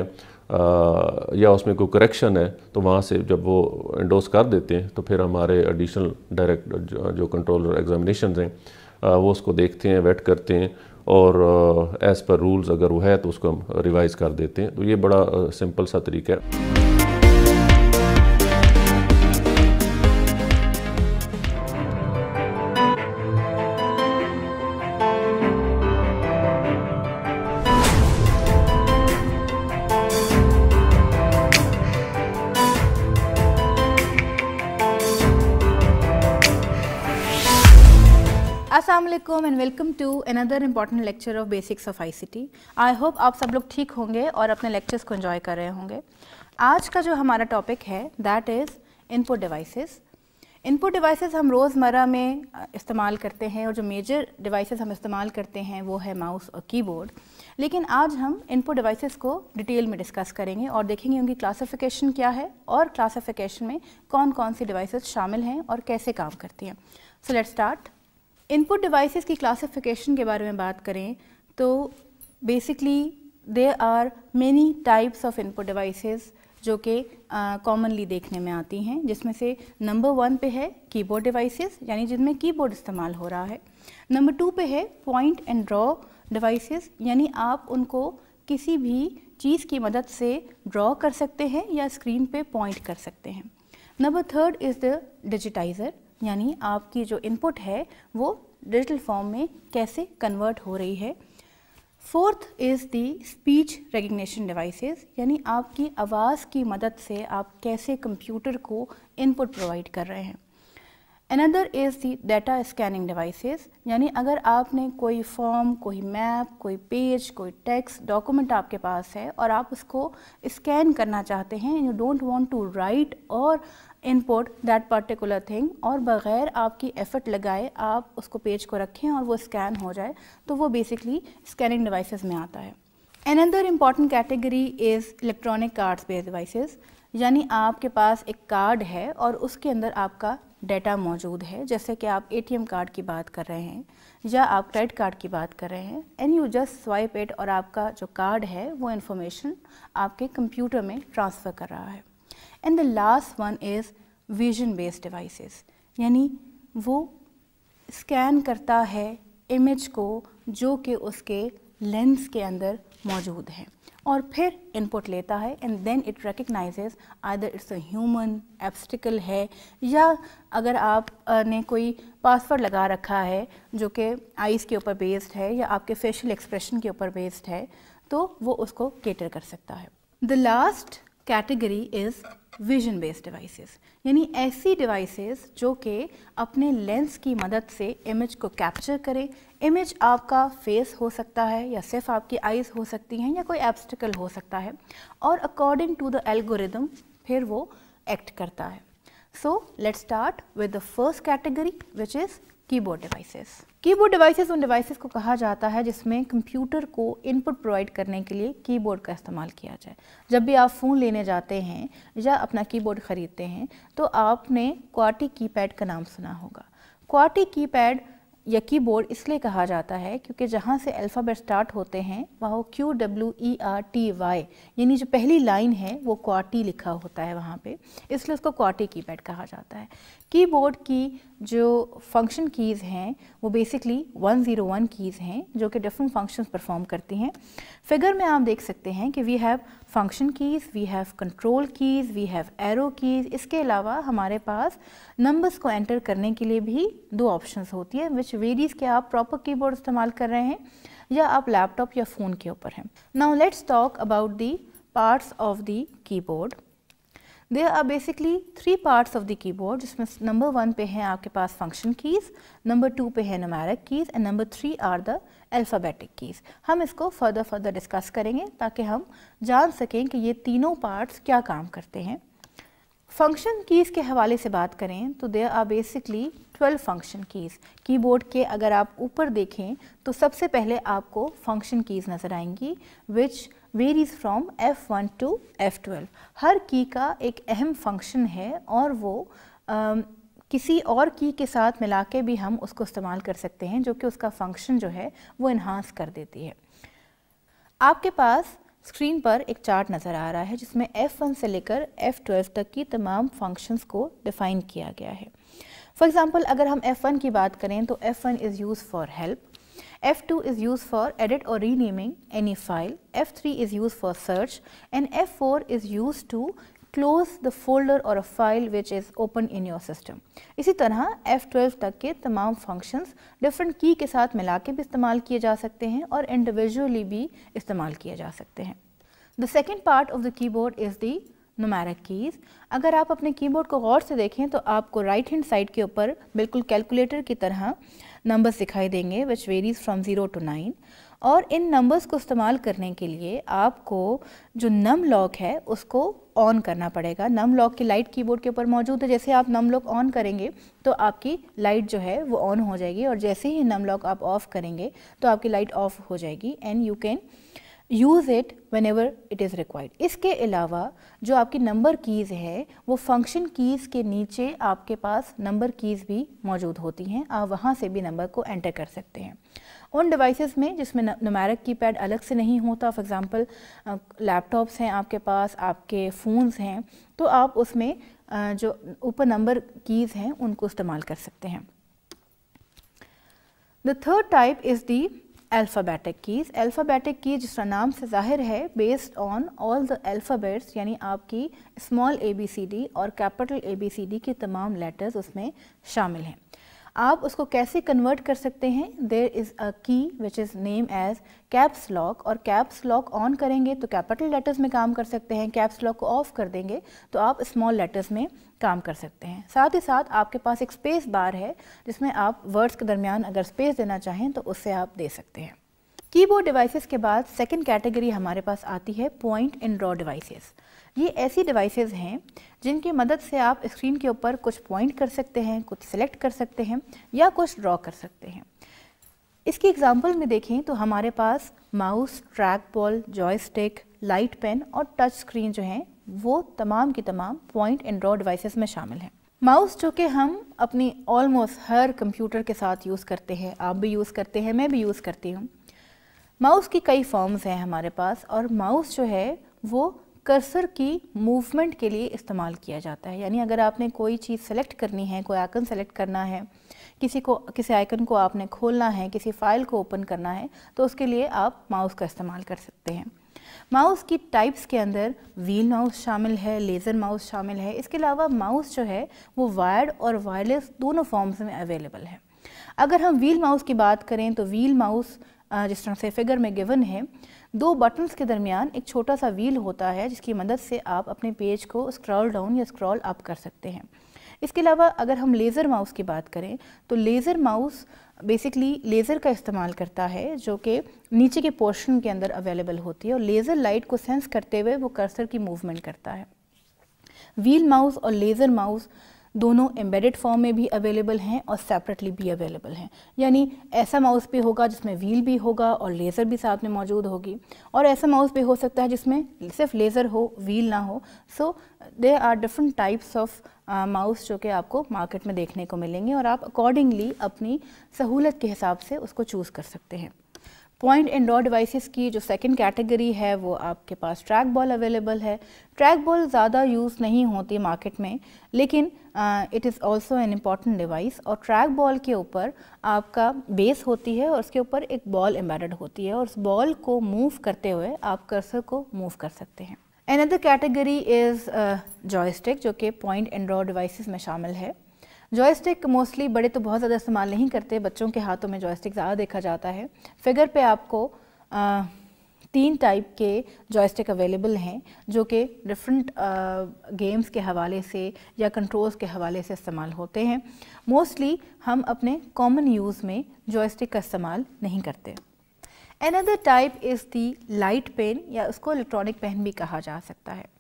या उसमें कोई करेक्शन है तो वहाँ से जब वो इंडोस कर देते हैं तो फिर हमारे एडिशनल डायरेक्ट जो कंट्रोलर एग्जामिनेशन हैं वो उसको देखते हैं वेट करते हैं और एज़ पर रूल्स अगर वो है तो उसको हम रिवाइज़ कर देते हैं तो ये बड़ा सिंपल uh, सा तरीका है and welcome to another important lecture of basics of ICT I hope आप सब लोग ठीक होंगे और अपने लेक्चर्स को एंजॉय कर रहे होंगे आज का जो हमारा टॉपिक है that is input devices input devices हम रोज़मर्रा में इस्तेमाल करते हैं और जो मेजर डिवाइसेस हम इस्तेमाल करते हैं वो है माउस और कीबोर्ड लेकिन आज हम इनपुट डिवाइसेस को डिटेल में डिस्कस करेंगे और देखेंगे उनकी क्लासिफिकेशन क्या है और क्लासिफिकेशन में कौन कौन सी डिवाइसेस शामिल हैं और कैसे काम करती हैं so let start input devices की क्लासिफिकेशन के बारे में बात करें तो basically there are many types of input devices जो कि कॉमनली देखने में आती हैं जिसमें से नंबर वन पे है कीबोर्ड डिवाइसेस यानी जिनमें कीबोर्ड इस्तेमाल हो रहा है नंबर टू पे है पॉइंट एंड ड्रॉ डिवाइसेस यानी आप उनको किसी भी चीज़ की मदद से ड्रॉ कर सकते हैं या स्क्रीन पे पॉइंट कर सकते हैं number third is the digitizer यानी आपकी जो इनपुट है वो डिजिटल फॉर्म में कैसे कन्वर्ट हो रही है fourth is the speech recognition devices यानी आपकी आवाज़ की मदद से आप कैसे कंप्यूटर को इनपुट प्रोवाइड कर रहे हैं another is the data scanning devices यानी अगर आपने कोई फॉर्म कोई मैप कोई पेज कोई टेक्स्ट डॉक्यूमेंट आपके पास है और आप उसको स्कैन करना चाहते हैं you don't want to write और इनपुट दैट पर्टिकुलर थिंग और बग़ैर आपकी एफ़र्ट लगाए आप उसको पेज को रखें और वो स्कैन हो जाए तो वो बेसिकली स्कैनिंग डिवाइसेस में आता है another important category is electronic cards based devices यानी आपके पास एक कार्ड है और उसके अंदर आपका डेटा मौजूद है जैसे कि आप एम कार्ड की बात कर रहे हैं या आप क्रेडिट कार्ड की बात कर रहे हैं and you just swipe it और आपका जो कार्ड है वो इन्फॉर्मेशन आपके कंप्यूटर में ट्रांसफ़र कर रहा है and the last one is vision based devices यानी वो स्कैन करता है इमेज को जो कि उसके लेंस के अंदर मौजूद है और फिर इनपुट लेता है and then it recognizes whether it's a human obstacle है या अगर आप ने कोई पासवर्ड लगा रखा है जो कि आइज़ के ऊपर बेस्ड है या आपके फेशियल एक्सप्रेशन के ऊपर बेस्ड है तो वो उसको केटर कर सकता है the last category is vision based devices यानी ऐसी डिवाइसेस जो कि अपने लेंस की मदद से इमेज को कैप्चर करें इमेज आपका फेस हो सकता है या सिर्फ आपकी आइज़ हो सकती हैं या कोई एब्स्टिकल हो सकता है और अकॉर्डिंग टू द एल्गोरिदम फिर वो एक्ट करता है so let's start with the first category which is keyboard devices keyboard devices उन डिवाइसेस को कहा जाता है जिसमें कंप्यूटर को इनपुट प्रोवाइड करने के लिए कीबोर्ड का इस्तेमाल किया जाए जब भी आप फ़ोन लेने जाते हैं या अपना कीबोर्ड ख़रीदते हैं तो आपने क्वाटी कीपैड का नाम सुना होगा क्वाटी कीपैड यकी बोर्ड इसलिए कहा जाता है क्योंकि जहाँ से अल्फ़ाबेट स्टार्ट होते हैं वहाँ Q W E R T Y यानी जो पहली लाइन है वो क्वाटी लिखा होता है वहाँ पे इसलिए उसको क्वाटी कीपैड कहा जाता है कीबोर्ड की जो फंक्शन कीज़ हैं वो बेसिकली 101 कीज़ हैं जो कि डिफरेंट फंक्शंस परफॉर्म करती हैं फिगर में आप देख सकते हैं कि we have function keys we have control keys we have arrow keys इसके अलावा हमारे पास नंबर्स को एंटर करने के लिए भी दो ऑप्शंस होती है विच वेरीज के आप प्रॉपर कीबोर्ड इस्तेमाल कर रहे हैं या आप लैपटॉप या फ़ोन के ऊपर हैं now let's talk about the parts of the keyboard there are basically three parts of the keyboard जिसमें नंबर वन पे हैं आपके पास फंक्शन कीज़ नंबर टू पे है numeric keys and number three are the alphabetic keys हम इसको further further discuss करेंगे ताकि हम जान सकें कि ये तीनों पार्ट्स क्या काम करते हैं फंक्शन कीज़ के हवाले से बात करें तो there are basically twelve function keys keyboard के अगर आप ऊपर देखें तो सबसे पहले आपको फंक्शन कीज़ नज़र आएंगी which varies from F1 to F twelve हर की का एक अहम फंक्शन है और वो आ, किसी और की के साथ मिला के भी हम उसको इस्तेमाल कर सकते हैं जो कि उसका फंक्शन जो है वो इन्हांस कर देती है आपके पास स्क्रीन पर एक चार्ट नज़र आ रहा है जिसमें F1 से लेकर F12 तक की तमाम फंक्शंस को डिफ़ाइन किया गया है फॉर एग्ज़ाम्पल अगर हम F1 की बात करें तो F1 is use for help F2 is used for edit or renaming any file, F3 is used for search and F4 is used to close the folder or a file which is open in your system. इसी तरह F12 तक के तमाम functions different key के साथ मिला के भी इस्तेमाल किए जा सकते हैं और individually भी इस्तेमाल किए जा सकते हैं The second part of the keyboard is the numeric keys अगर आप अपने कीबोर्ड को गौर से देखें तो आपको राइट हैंड साइड के ऊपर बिल्कुल कैलकुलेटर की तरह नंबर्स दिखाई देंगे which varies from zero to nine और इन नंबर्स को इस्तेमाल करने के लिए आपको जो नम लॉक है उसको ऑन करना पड़ेगा नम लॉक की लाइट कीबोर्ड के ऊपर मौजूद है जैसे आप नम लॉक ऑन करेंगे तो आपकी लाइट जो है वो ऑन हो जाएगी और जैसे ही नम लॉक आप ऑफ़ करेंगे तो आपकी लाइट ऑफ हो जाएगी and you can use it whenever it is required इसके अलावा जो आपकी नंबर कीज़ है वो फंक्शन कीज़ के नीचे आपके पास नंबर कीज़ भी मौजूद होती हैं आप वहाँ से भी नंबर को एंटर कर सकते हैं उन डिवाइसेस में जिसमें नुमैरक की पैड अलग से नहीं होता फॉर एग्ज़ाम्पल लैपटॉप्स हैं आपके पास आपके फ़ोन्स हैं तो आप उसमें जो ऊपर नंबर कीज़ हैं उनको इस्तेमाल कर सकते हैं the third type is the alphabetic keys alphabetic key जिसका नाम से ज़ाहिर है based on all the alphabets यानी आपकी small A B C D और capital A B C D के तमाम लेटर्स उसमें शामिल हैं आप उसको कैसे कन्वर्ट कर सकते हैं देर is a key which is name as caps lock और कैप्स लॉक ऑन करेंगे तो कैपिटल लेटर्स में काम कर सकते हैं कैप्स लॉक को ऑफ कर देंगे तो आप स्मॉल लेटर्स में काम कर सकते हैं साथ ही साथ आपके पास एक स्पेस बार है जिसमें आप वर्ड्स के दरमियान अगर स्पेस देना चाहें तो उससे आप दे सकते हैं कीबोर्ड डिवाइसेस के बाद सेकंड कैटेगरी हमारे पास आती है पॉइंट इन रॉ डिवाइसेस ये ऐसी डिवाइसेस हैं जिनकी मदद से आप स्क्रीन के ऊपर कुछ पॉइंट कर सकते हैं कुछ सेलेक्ट कर सकते हैं या कुछ ड्रॉ कर सकते हैं इसकी एग्जाम्पल में देखें तो हमारे पास mouse track ball joystick light pen और टच स्क्रीन जो हैं वो तमाम की तमाम पॉइंट एंड ड्रॉ डिवाइसेस में शामिल हैं माउस जो कि हम अपनी ऑलमोस्ट हर कंप्यूटर के साथ यूज़ करते हैं आप भी यूज़ करते हैं मैं भी यूज़ करती हूँ माउस की कई फॉर्म्स हैं हमारे पास और माउस जो है वो कर्सर की मूवमेंट के लिए इस्तेमाल किया जाता है यानी अगर आपने कोई चीज़ सेलेक्ट करनी है कोई आइकन सेलेक्ट करना है किसी को किसी आइकन को आपने खोलना है किसी फाइल को ओपन करना है तो उसके लिए आप माउस का इस्तेमाल कर सकते हैं माउस की टाइप्स के अंदर व्हील माउस शामिल है लेज़र माउस शामिल है इसके अलावा माउस जो है वो वायर्ड और वायरलेस दोनों फॉर्म्स में अवेलेबल है अगर हम व्हील माउस की बात करें तो व्हील माउस जिस तरह से फिगर में गिवन है दो बटन्स के दरमियान एक छोटा सा व्हील होता है जिसकी मदद से आप अपने पेज को स्क्रॉल डाउन या स्क्रॉल अप कर सकते हैं इसके अलावा अगर हम लेज़र माउस की बात करें तो लेज़र माउस बेसिकली लेज़र का इस्तेमाल करता है जो कि नीचे के पोर्शन के अंदर अवेलेबल होती है और लेज़र लाइट को सेंस करते हुए वो कर्सर की मूवमेंट करता है व्हील माउस और लेज़र माउस दोनों एम्बेडेड फॉर्म में भी अवेलेबल हैं और सेपरेटली भी अवेलेबल हैं यानी ऐसा माउस भी होगा जिसमें व्हील भी होगा और लेज़र भी साथ में मौजूद होगी और ऐसा माउस भी हो सकता है जिसमें सिर्फ लेज़र हो व्हील ना हो so they are different types of mouse जो कि आपको मार्केट में देखने को मिलेंगे और आप अकॉर्डिंगली अपनी सहूलत के हिसाब से उसको चूज़ कर सकते हैं पॉइंट इंडोर डिवाइसेस की जो सेकंड कैटेगरी है वो आपके पास ट्रैक बॉल अवेलेबल है ट्रैक बॉल ज़्यादा यूज़ नहीं होती मार्केट में लेकिन it is also an important device और ट्रैक बॉल के ऊपर आपका बेस होती है और उसके ऊपर एक बॉल एम्बेडेड होती है और उस बॉल को मूव करते हुए आप कर्सर को मूव कर सकते हैं अनदर कैटेगरी इज़ जॉयस्टिक जो कि पॉइंट एंड डिवाइसिस में शामिल है जॉयस्टिक मोस्टली बड़े तो बहुत ज़्यादा इस्तेमाल नहीं करते बच्चों के हाथों में जॉयस्टिक ज़्यादा देखा जाता है फिगर पे आपको आ, तीन टाइप के जॉयस्टिक अवेलेबल हैं जो कि डिफरेंट गेम्स के हवाले से या कंट्रोल्स के हवाले से इस्तेमाल होते हैं मोस्टली हम अपने कॉमन यूज़ में जॉयस्टिक का इस्तेमाल नहीं करते another type is the light pen या उसको इलेक्ट्रॉनिक पेन भी कहा जा सकता है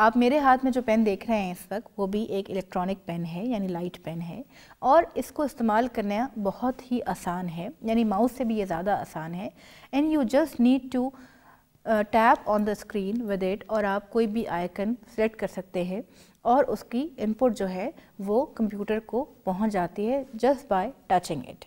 आप मेरे हाथ में जो पेन देख रहे हैं इस वक्त वो भी एक इलेक्ट्रॉनिक पेन है यानी लाइट पेन है और इसको इस्तेमाल करना बहुत ही आसान है यानी माउस से भी ये ज़्यादा आसान है and you just need to tap on the screen with it और आप कोई भी आइकन सेलेक्ट कर सकते हैं और उसकी इनपुट जो है वो कंप्यूटर को पहुंच जाती है जस्ट बाय टचिंग इट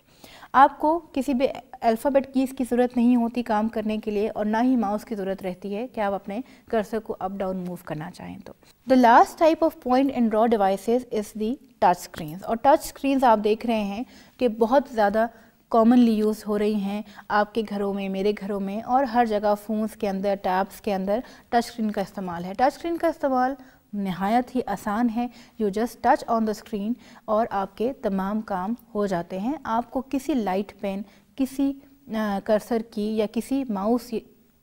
आपको किसी भी अल्फ़ाबेट कीज़ की ज़रूरत नहीं होती काम करने के लिए और ना ही माउस की ज़रूरत रहती है कि आप अपने कर्सर को अप डाउन मूव करना चाहें तो the last type of point in raw devices is the touch screen और टच स्क्रीन आप देख रहे हैं कि बहुत ज़्यादा कॉमनली यूज़ हो रही हैं आपके घरों में मेरे घरों में और हर जगह फ़ोन्स के अंदर टैब्स के अंदर टच स्क्रीन का इस्तेमाल है टच स्क्रीन का इस्तेमाल नहायत ही आसान है you just touch on the screen और आपके तमाम काम हो जाते हैं आपको किसी लाइट पेन किसी कर्सर की या किसी माउस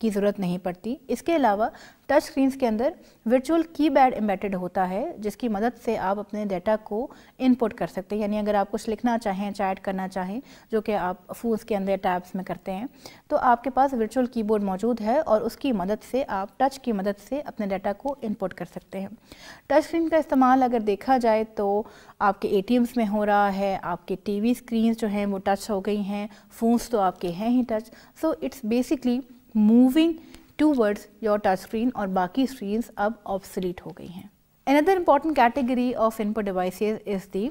की ज़रूरत नहीं पड़ती इसके अलावा टच स्क्रीन के अंदर वर्चुअल की बैड एम्बेटेड होता है जिसकी मदद से आप अपने डेटा को इनपुट कर सकते हैं यानी अगर आप कुछ लिखना चाहें चैट करना चाहें जो कि आप फ़ोन्स के अंदर टैब्स में करते हैं तो आपके पास वर्चुअल कीबोर्ड मौजूद है और उसकी मदद से आप टच की मदद से अपने डेटा को इनपुट कर सकते हैं टच स्क्रीन का इस्तेमाल अगर देखा जाए तो आपके ए में हो रहा है आपके टी वी जो हैं वो टच हो गई हैं फ़ोन्स तो आपके हैं ही touch so it's basically moving towards your touch screen और बाकी स्क्रीन अब ऑब्सलीट हो गई हैं another important category of input device is the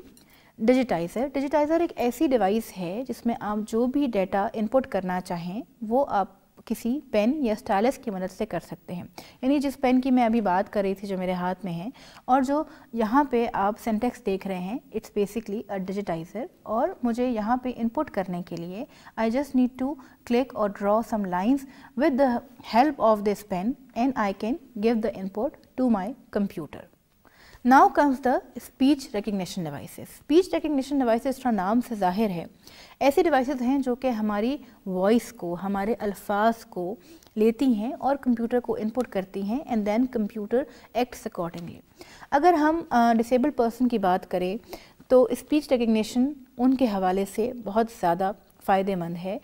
digitizer digitizer एक ऐसी डिवाइस है जिसमें आप जो भी डेटा इनपुट करना चाहें वो आप किसी पेन या स्टाइलस की मदद से कर सकते हैं यानी जिस पेन की मैं अभी बात कर रही थी जो मेरे हाथ में है और जो यहाँ पे आप सेंटेक्स देख रहे हैं इट्स बेसिकली अ डिजिटाइजर और मुझे यहाँ पे इनपुट करने के लिए I just need to click और draw some lines with the help of this pen and I can give the input to my computer now comes the speech recognition devices speech recognition devices का नाम से जाहिर है ऐसे devices हैं जो कि हमारी वॉइस को हमारे अल्फाज को लेती हैं और कंप्यूटर को इनपुट करती हैं and then computer acts accordingly अगर हम डिसेबल्ड uh, पर्सन की बात करें तो स्पीच रिकग्निशन उनके हवाले से बहुत ज़्यादा फ़ायदेमंद है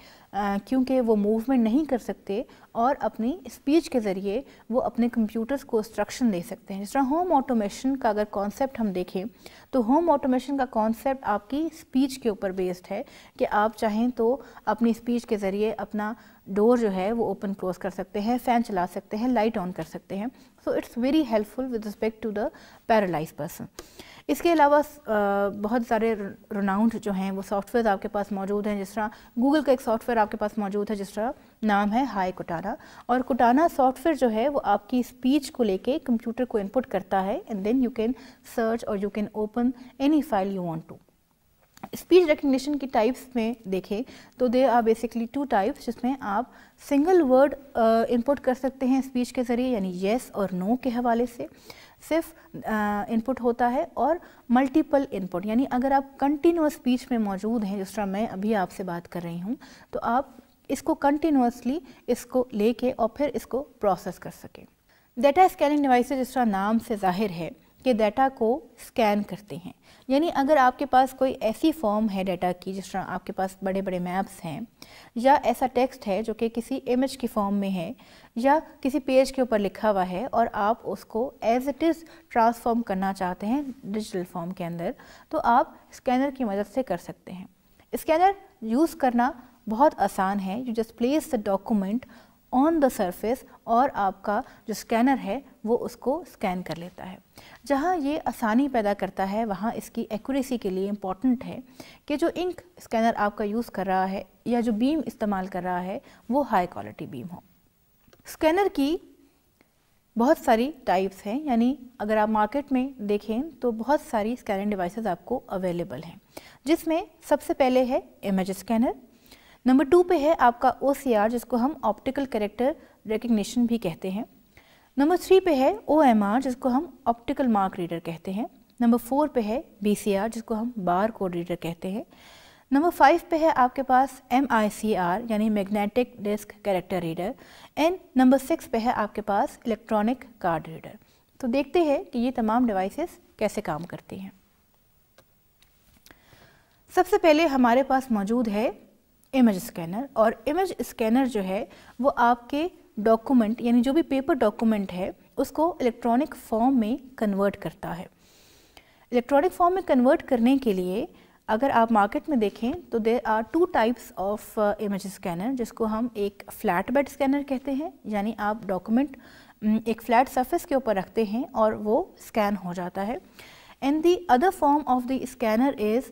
क्योंकि वो मूवमेंट नहीं कर सकते और अपनी स्पीच के ज़रिए वो अपने कंप्यूटर्स को इंस्ट्रक्शन दे सकते हैं जिस तरह होम ऑटोमेशन का अगर कॉन्सेप्ट हम देखें तो होम ऑटोमेशन का कॉन्सेप्ट आपकी स्पीच के ऊपर बेस्ड है कि आप चाहें तो अपनी स्पीच के ज़रिए अपना डोर जो है वो ओपन क्लोज कर सकते हैं फ़ैन चला सकते हैं लाइट ऑन कर सकते हैं so it's very helpful with respect to the paralyse person इसके अलावा बहुत सारे रोनाउंड जो हैं वो सॉफ्टवेयर आपके पास मौजूद हैं जिस तरह गूगल का एक सॉफ्टवेयर आपके पास मौजूद है जिस तरह नाम है हाई कोटाना और कोटाना सॉफ्टवेयर जो है वो आपकी स्पीच को लेके कंप्यूटर को इनपुट करता है and then you can search और you can open any file you want to speech recognition की टाइप्स में देखें तो they are basically two types जिसमें आप सिंगल वर्ड इनपुट कर सकते हैं स्पीच के ज़रिए यानी येस और नो no के हवाले से सिर्फ इनपुट uh, होता है और मल्टीपल इनपुट यानी अगर आप कंटिन्यूस स्पीच में मौजूद हैं जिस तरह मैं अभी आपसे बात कर रही हूँ तो आप इसको कंटिन्यूसली इसको लेके और फिर इसको प्रोसेस कर सकें डेटा स्कैनिंग डिवाइस जिस तरह नाम से जाहिर है के डाटा को स्कैन करते हैं यानी अगर आपके पास कोई ऐसी फॉर्म है डाटा की जिस तरह आपके पास बड़े बड़े मैप्स हैं या ऐसा टेक्स्ट है जो कि किसी इमेज की फॉर्म में है या किसी पेज के ऊपर लिखा हुआ है और आप उसको एज इट इज़ ट्रांसफॉर्म करना चाहते हैं डिजिटल फॉर्म के अंदर तो आप स्कैनर की मदद से कर सकते हैं स्कैनर यूज़ करना बहुत आसान है you just place the document on the surface और आपका जो स्कैनर है वो उसको स्कैन कर लेता है जहाँ ये आसानी पैदा करता है वहाँ इसकी एक्यूरेसी के लिए इम्पॉर्टेंट है कि जो इंक स्कैनर आपका यूज़ कर रहा है या जो बीम इस्तेमाल कर रहा है वो हाई क्वालिटी बीम हो स्कैनर की बहुत सारी टाइप्स हैं यानी अगर आप मार्केट में देखें तो बहुत सारी स्कैनिंग डिवाइसेस आपको अवेलेबल हैं जिसमें सबसे पहले है इमेज स्कैनर नंबर टू पे है आपका ओ जिसको हम ऑप्टिकल करेक्टर रिकग्निशन भी कहते हैं नंबर थ्री पे है ओ जिसको हम ऑप्टिकल मार्क रीडर कहते हैं नंबर फोर पे है बी जिसको हम बार कोड रीडर कहते हैं नंबर फाइव पे है आपके पास एम यानी magnetic disk character reader and number six पे है आपके पास इलेक्ट्रॉनिक कार्ड रीडर तो देखते हैं कि ये तमाम डिवाइसेस कैसे काम करती हैं सबसे पहले हमारे पास मौजूद है इमेज स्कैनर और इमेज स्कैनर जो है वो आपके डॉक्यूमेंट यानी जो भी पेपर डॉक्यूमेंट है उसको इलेक्ट्रॉनिक फॉर्म में कन्वर्ट करता है इलेक्ट्रॉनिक फॉर्म में कन्वर्ट करने के लिए अगर आप मार्केट में देखें तो there are two types of image scanner जिसको हम एक फ्लैट बेड स्कैनर कहते हैं यानी आप डॉक्यूमेंट एक फ्लैट सरफेस के ऊपर रखते हैं और वो स्कैन हो जाता है and the other form of the scanner is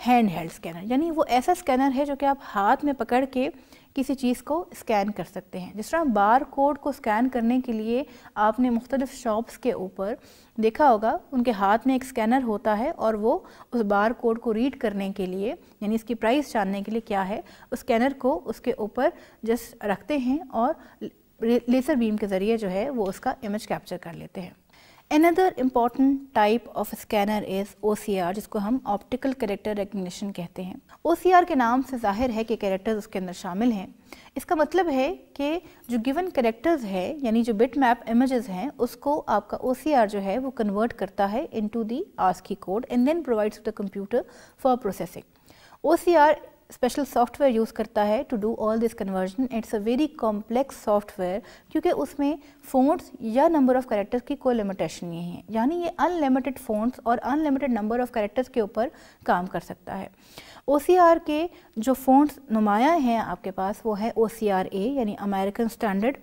hand held scanner यानी वो ऐसा स्कैनर है जो कि आप हाथ में पकड़ के किसी चीज़ को स्कैन कर सकते हैं जिस तरह बार कोड को स्कैन करने के लिए आपने मुख्तलिफ शॉप्स के ऊपर देखा होगा उनके हाथ में एक स्कैनर होता है और वो उस बार कोड को रीड करने के लिए यानी इसकी प्राइस जानने के लिए क्या है उस स्कैनर को उसके ऊपर जस्ट रखते हैं और लेज़र बीम के ज़रिए जो है वो उसका इमेज कैप्चर कर लेते हैं another important type of scanner is O जिसको हम ऑप्टिकल करेक्टर रिकग्निशन कहते हैं ओ के नाम से जाहिर है कि कैरेक्टर्स उसके अंदर शामिल हैं इसका मतलब है कि जो गिवन करेक्टर्स है यानी जो बिट मैप इमेजेस हैं उसको आपका ओ सी आर जो है वो कन्वर्ट करता है in to the ASCII code and then provides to the computer for processing O C R special software use करता है to do all this conversion it's a very complex software क्योंकि उसमें phones या number of characters की कोई limitation नहीं है यानी ये अनलिमिटेड फ़ोन्स और अनलिमिटेड नंबर ऑफ़ करेक्टर्स के ऊपर काम कर सकता है ओ के जो फ़ोन्स नुमाया हैं आपके पास वो है ओ ए यानी अमेरिकन स्टैंडर्ड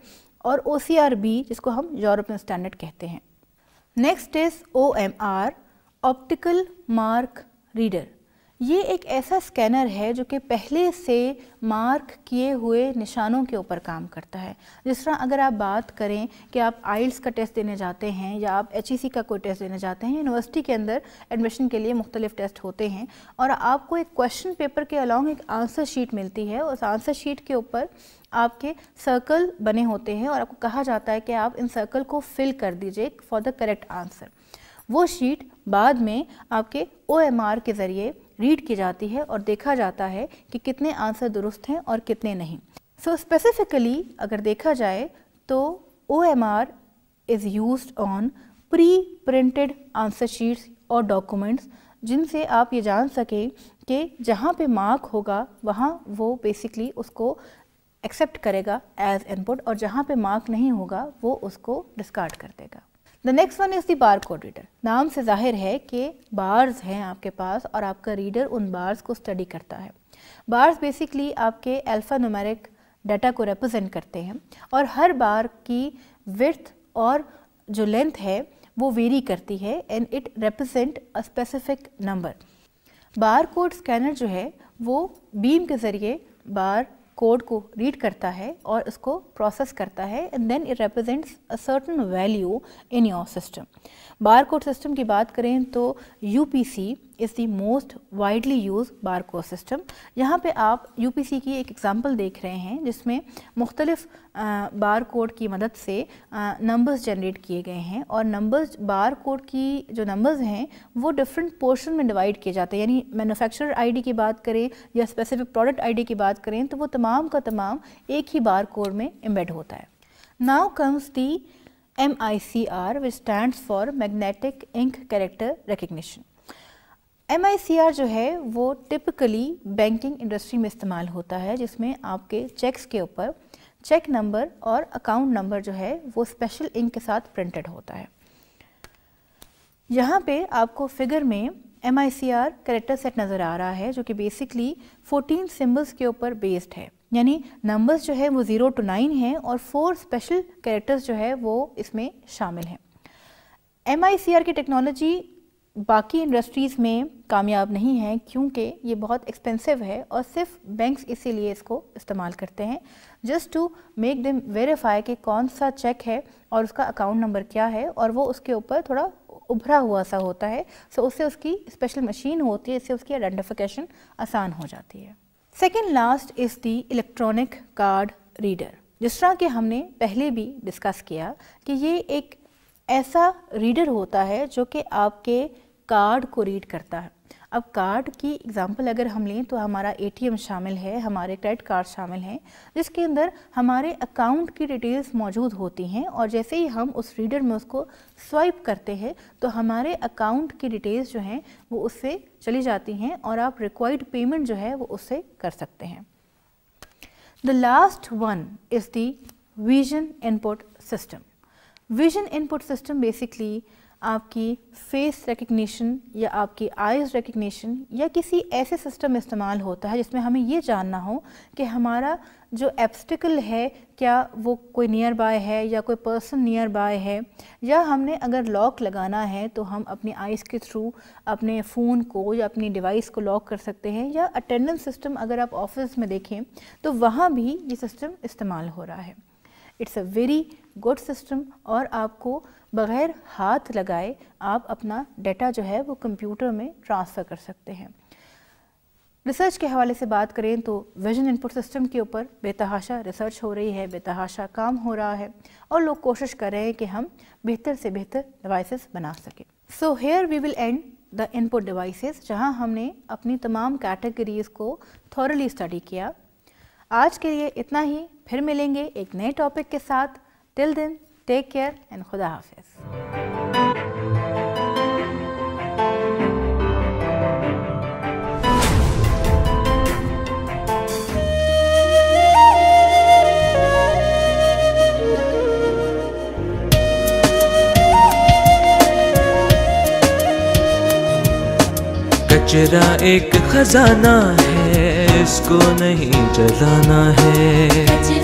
और ओ बी जिसको हम यूरोपियन स्टैंडर्ड कहते हैं next is O optical mark reader ये एक ऐसा स्कैनर है जो कि पहले से मार्क किए हुए निशानों के ऊपर काम करता है जिस तरह अगर आप बात करें कि आप आइल्स का टेस्ट देने जाते हैं या आप एच का कोई टेस्ट देने जाते हैं यूनिवर्सिटी के अंदर एडमिशन के लिए मुख्तलिफ टेस्ट होते हैं और आपको एक क्वेश्चन पेपर के अलॉन्ग एक आंसर शीट मिलती है उस आंसर शीट के ऊपर आपके सर्कल बने होते हैं और आपको कहा जाता है कि आप इन सर्कल को फिल कर दीजिए फॉर द करेक्ट आंसर वो शीट बाद में आपके ओ के ज़रिए रीड की जाती है और देखा जाता है कि कितने आंसर दुरुस्त हैं और कितने नहीं सो so, स्पेसिफिकली अगर देखा जाए तो O M R is use on pre printed answer sheets और डॉक्यूमेंट्स जिनसे आप ये जान सकें कि जहाँ पे मार्क होगा वहाँ वो बेसिकली उसको एक्सेप्ट करेगा एज इनपुट और जहाँ पे मार्क नहीं होगा वो उसको डिस्कार्ड कर देगा the next one is the bar code reader नाम से जाहिर है कि बार्स हैं आपके पास और आपका रीडर उन बार्स को स्टडी करता है बार्स बेसिकली आपके अल्फ़ा नुमेरिक डाटा को रिप्रेजेंट करते हैं और हर बार की विर्थ और जो लेंथ है वो वेरी करती है and it represent a specific number bar code scanner जो है वो बीम के ज़रिए बार कोड को रीड करता है और उसको प्रोसेस करता है and then it represents a certain value in your system bar code system की बात करें तो U is the most widely use bar code system यहाँ पे आप यू की एक एग्ज़ाम्पल देख रहे हैं जिसमें मुख्तलिफ बार कोड की मदद से नंबर्स जनरेट किए गए हैं और नंबर्स बार कोड की जो नंबर्स हैं वो डिफरेंट पोर्शन में डिवाइड किए जाते हैं यानी मैनुफेक्चर डी की बात करें या स्पेसिफिक प्रोडक्ट डी की बात करें तो वो तमाम का तमाम एक ही बार कोड में एम्बेड होता है now comes the M I C R which stand for magnetic ink character recognition M जो है वो टिपिकली बैंकिंग इंडस्ट्री में इस्तेमाल होता है जिसमें आपके चेक्स के ऊपर चेक नंबर और अकाउंट नंबर जो है वो स्पेशल इंक के साथ प्रिंटेड होता है यहाँ पे आपको फिगर में M I C R character set नज़र आ रहा है जो कि बेसिकली 14 सिम्बल्स के ऊपर बेस्ड है यानी नंबर्स जो है वो ज़ीरो टू नाइन हैं और फोर स्पेशल कैरेक्टर्स जो है वो इसमें शामिल हैं एम आई सी आर की टेक्नोलॉजी बाकी इंडस्ट्रीज़ में कामयाब नहीं है क्योंकि ये बहुत एक्सपेंसिव है और सिर्फ बैंक्स इसीलिए इसको इस्तेमाल करते हैं just to make them verify कि कौन सा चेक है और उसका अकाउंट नंबर क्या है और वो उसके ऊपर थोड़ा उभरा हुआ सा होता है सो so, उससे उसकी स्पेशल मशीन होती है इससे उसकी आइडेंटिफिकेशन आसान हो जाती है second last is the electronic card reader जिस तरह के हमने पहले भी डिस्कस किया कि ये एक ऐसा रीडर होता है जो कि आपके कार्ड को रीड करता है अब कार्ड की एग्ज़ाम्पल अगर हम लें तो हमारा एटीएम शामिल है हमारे क्रेडिट कार्ड शामिल हैं जिसके अंदर हमारे अकाउंट की डिटेल्स मौजूद होती हैं और जैसे ही हम उस रीडर में उसको स्वाइप करते हैं तो हमारे अकाउंट की डिटेल्स जो हैं वो उससे चली जाती हैं और आप रिक्वायर्ड पेमेंट जो है वो उससे कर सकते हैं the last one is the vision input system vision input system basically आपकी फेस रिकग्निशन या आपकी आइज़ रिकग्निशन या किसी ऐसे सिस्टम इस्तेमाल होता है जिसमें हमें ये जानना हो कि हमारा जो एब्स्टिकल है क्या वो कोई नियर बाय है या कोई पर्सन नियर बाय है या हमने अगर लॉक लगाना है तो हम अपने आइज़ के थ्रू अपने फ़ोन को या अपनी डिवाइस को लॉक कर सकते हैं या अटेंडेंस सिस्टम अगर आप ऑफिस में देखें तो वहाँ भी ये सिस्टम इस्तेमाल हो रहा है it's a very good system और आपको बग़ैर हाथ लगाए आप अपना डेटा जो है वो कंप्यूटर में ट्रांसफ़र कर सकते हैं रिसर्च के हवाले से बात करें तो विजन इनपुट सिस्टम के ऊपर बेतहाशा रिसर्च हो रही है बेतहाशा काम हो रहा है और लोग कोशिश कर रहे हैं कि हम बेहतर से बेहतर डिवाइसेस बना सकें so here we will end the input devices जहां हमने अपनी तमाम कैटेगरीज को थॉरली स्टडी किया आज के लिए इतना ही फिर मिलेंगे एक नए टॉपिक के साथ टिल दिन टेक केयर एंड खुदा हाफिज़ कचरा एक खजाना है इसको नहीं जलाना है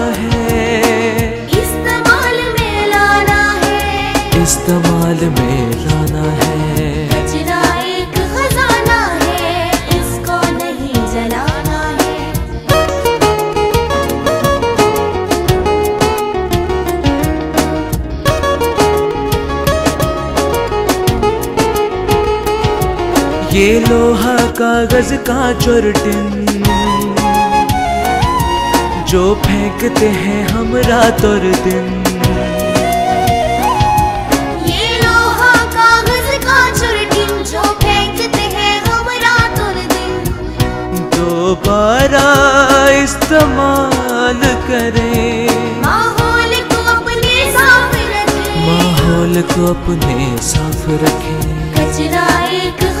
कागज का चुरटिन जो फेंकते हैं हम रात और दिन जो फेंकते हैं हम रात और दिन दोबारा इस्तेमाल करें माहौल को अपने साफ रखें माहौल को अपने साफ रखें कचरा एक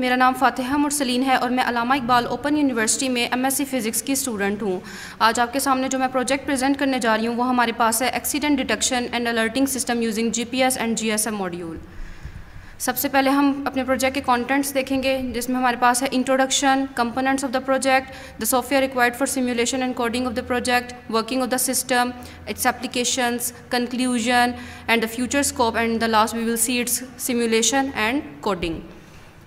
मेरा नाम फ़ातिहा मुरसलीन है और मैं अलामा इकबाल ओपन यूनिवर्सिटी में एमएससी फ़िज़िक्स की स्टूडेंट हूँ आज आपके सामने जो मैं प्रोजेक्ट प्रेजेंट करने जा रही हूँ वो हमारे पास है accident detection and alerting system using GPS and GSM module सबसे पहले हम अपने प्रोजेक्ट के कंटेंट्स देखेंगे जिसमें हमारे पास है introduction components of the project the software required for simulation and coding of the project working of the system its applications conclusion and the future scope and the last we will see its simulation and coding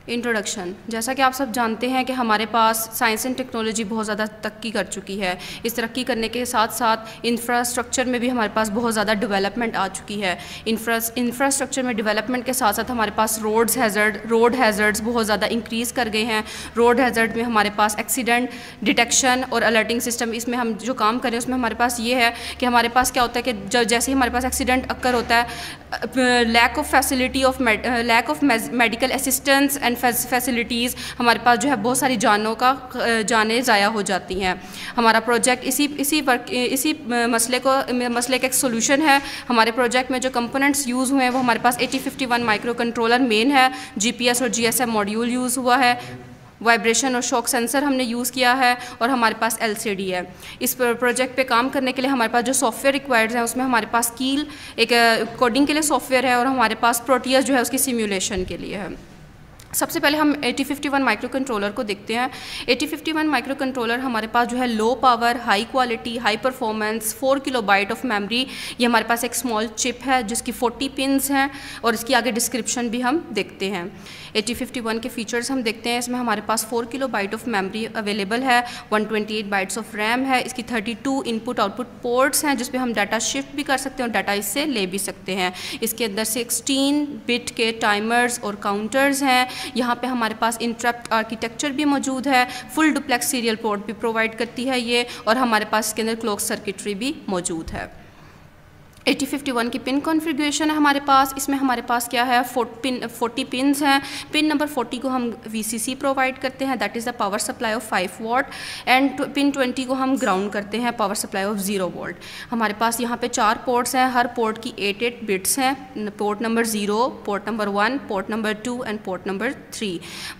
introduction जैसा कि आप सब जानते हैं कि हमारे पास science and technology बहुत ज़्यादा तरक्की कर चुकी है इस तरक्की करने के साथ साथ इंफ्रास्ट्रक्चर में भी हमारे पास बहुत ज़्यादा डेवलपमेंट आ चुकी है इंफ्रास्ट्रक्चर में डेवलपमेंट के साथ साथ हमारे पास रोड्स हैजर्ड रोड हैजर्ड्स बहुत ज़्यादा इंक्रीज़ कर गए हैं रोड हैजर्ड में हमारे पास एक्सीडेंट डिटेक्शन और अलर्टिंग सिस्टम इसमें हम जो काम करें उसमें हमारे पास ये है कि हमारे पास क्या होता है कि जैसे ही हमारे पास एक्सीडेंट अक्कर होता है lack of facility of lack of medical assistance and and facilities हमारे पास जो है बहुत सारी जानों का जाने ज़ाया हो जाती हैं हमारा प्रोजेक्ट इसी इसी वर्क इसी मसले को मसले का एक सोल्यूशन है हमारे प्रोजेक्ट में जो कंपोनेंट्स यूज़ हुए हैं वो हमारे पास AT fifty one microcontroller main है एस और एम मॉड्यूल यूज़ हुआ है वाइब्रेशन और शॉक सेंसर हमने यूज़ किया है और हमारे पास एलसीडी है इस प्रोजेक्ट पे काम करने के लिए हमारे पास जो सॉफ्टवेयर रिक्वायर्ड हैं उसमें हमारे पास कील एक कोडिंग के लिए सॉफ्टवेयर है और हमारे पास प्रोटियस जो है उसकी सिम्यूलेशन के लिए है सबसे पहले हम 8051 माइक्रो कंट्रोलर को देखते हैं 8051 माइक्रो कंट्रोलर हमारे पास जो है low power high quality high performance 4 kilobyte of memory ये हमारे पास एक स्मॉल चिप है जिसकी 40 पिनस हैं और इसकी आगे डिस्क्रिप्शन भी हम देखते हैं 8051 के फीचर्स हम देखते हैं इसमें हमारे पास 4 बाइट ऑफ मेमोरी अवेलेबल है 128 बाइट्स ऑफ रैम है इसकी 32 इनपुट आउटपुट पोर्ट्स हैं जिसपे हम डाटा शिफ्ट भी कर सकते हैं और डाटा इससे ले भी सकते हैं इसके अंदर 16 बिट के टाइमर्स और काउंटर्स हैं यहाँ पे हमारे पास इंटरप्ट आर्किटेक्चर भी मौजूद है फुल डुप्लेक्स सीरियल पोर्ट भी प्रोवाइड करती है ये और हमारे पास इसके अंदर क्लोक सर्किटरी भी मौजूद है 8051 फिफ्टी वन की पिन कॉन्फ़िगरेशन है हमारे पास इसमें हमारे पास क्या है फोट पिन 40 पिन हैं पिन नंबर फोर्टी को हम वीसीसी प्रोवाइड करते हैं that is the power supply of five watt and pin twenty को हम ग्राउंड करते हैं power supply of zero volt हमारे पास यहाँ पे चार पोर्ट्स हैं हर पोर्ट की एट एट बिट्स हैं port number zero port number one port number two and port number three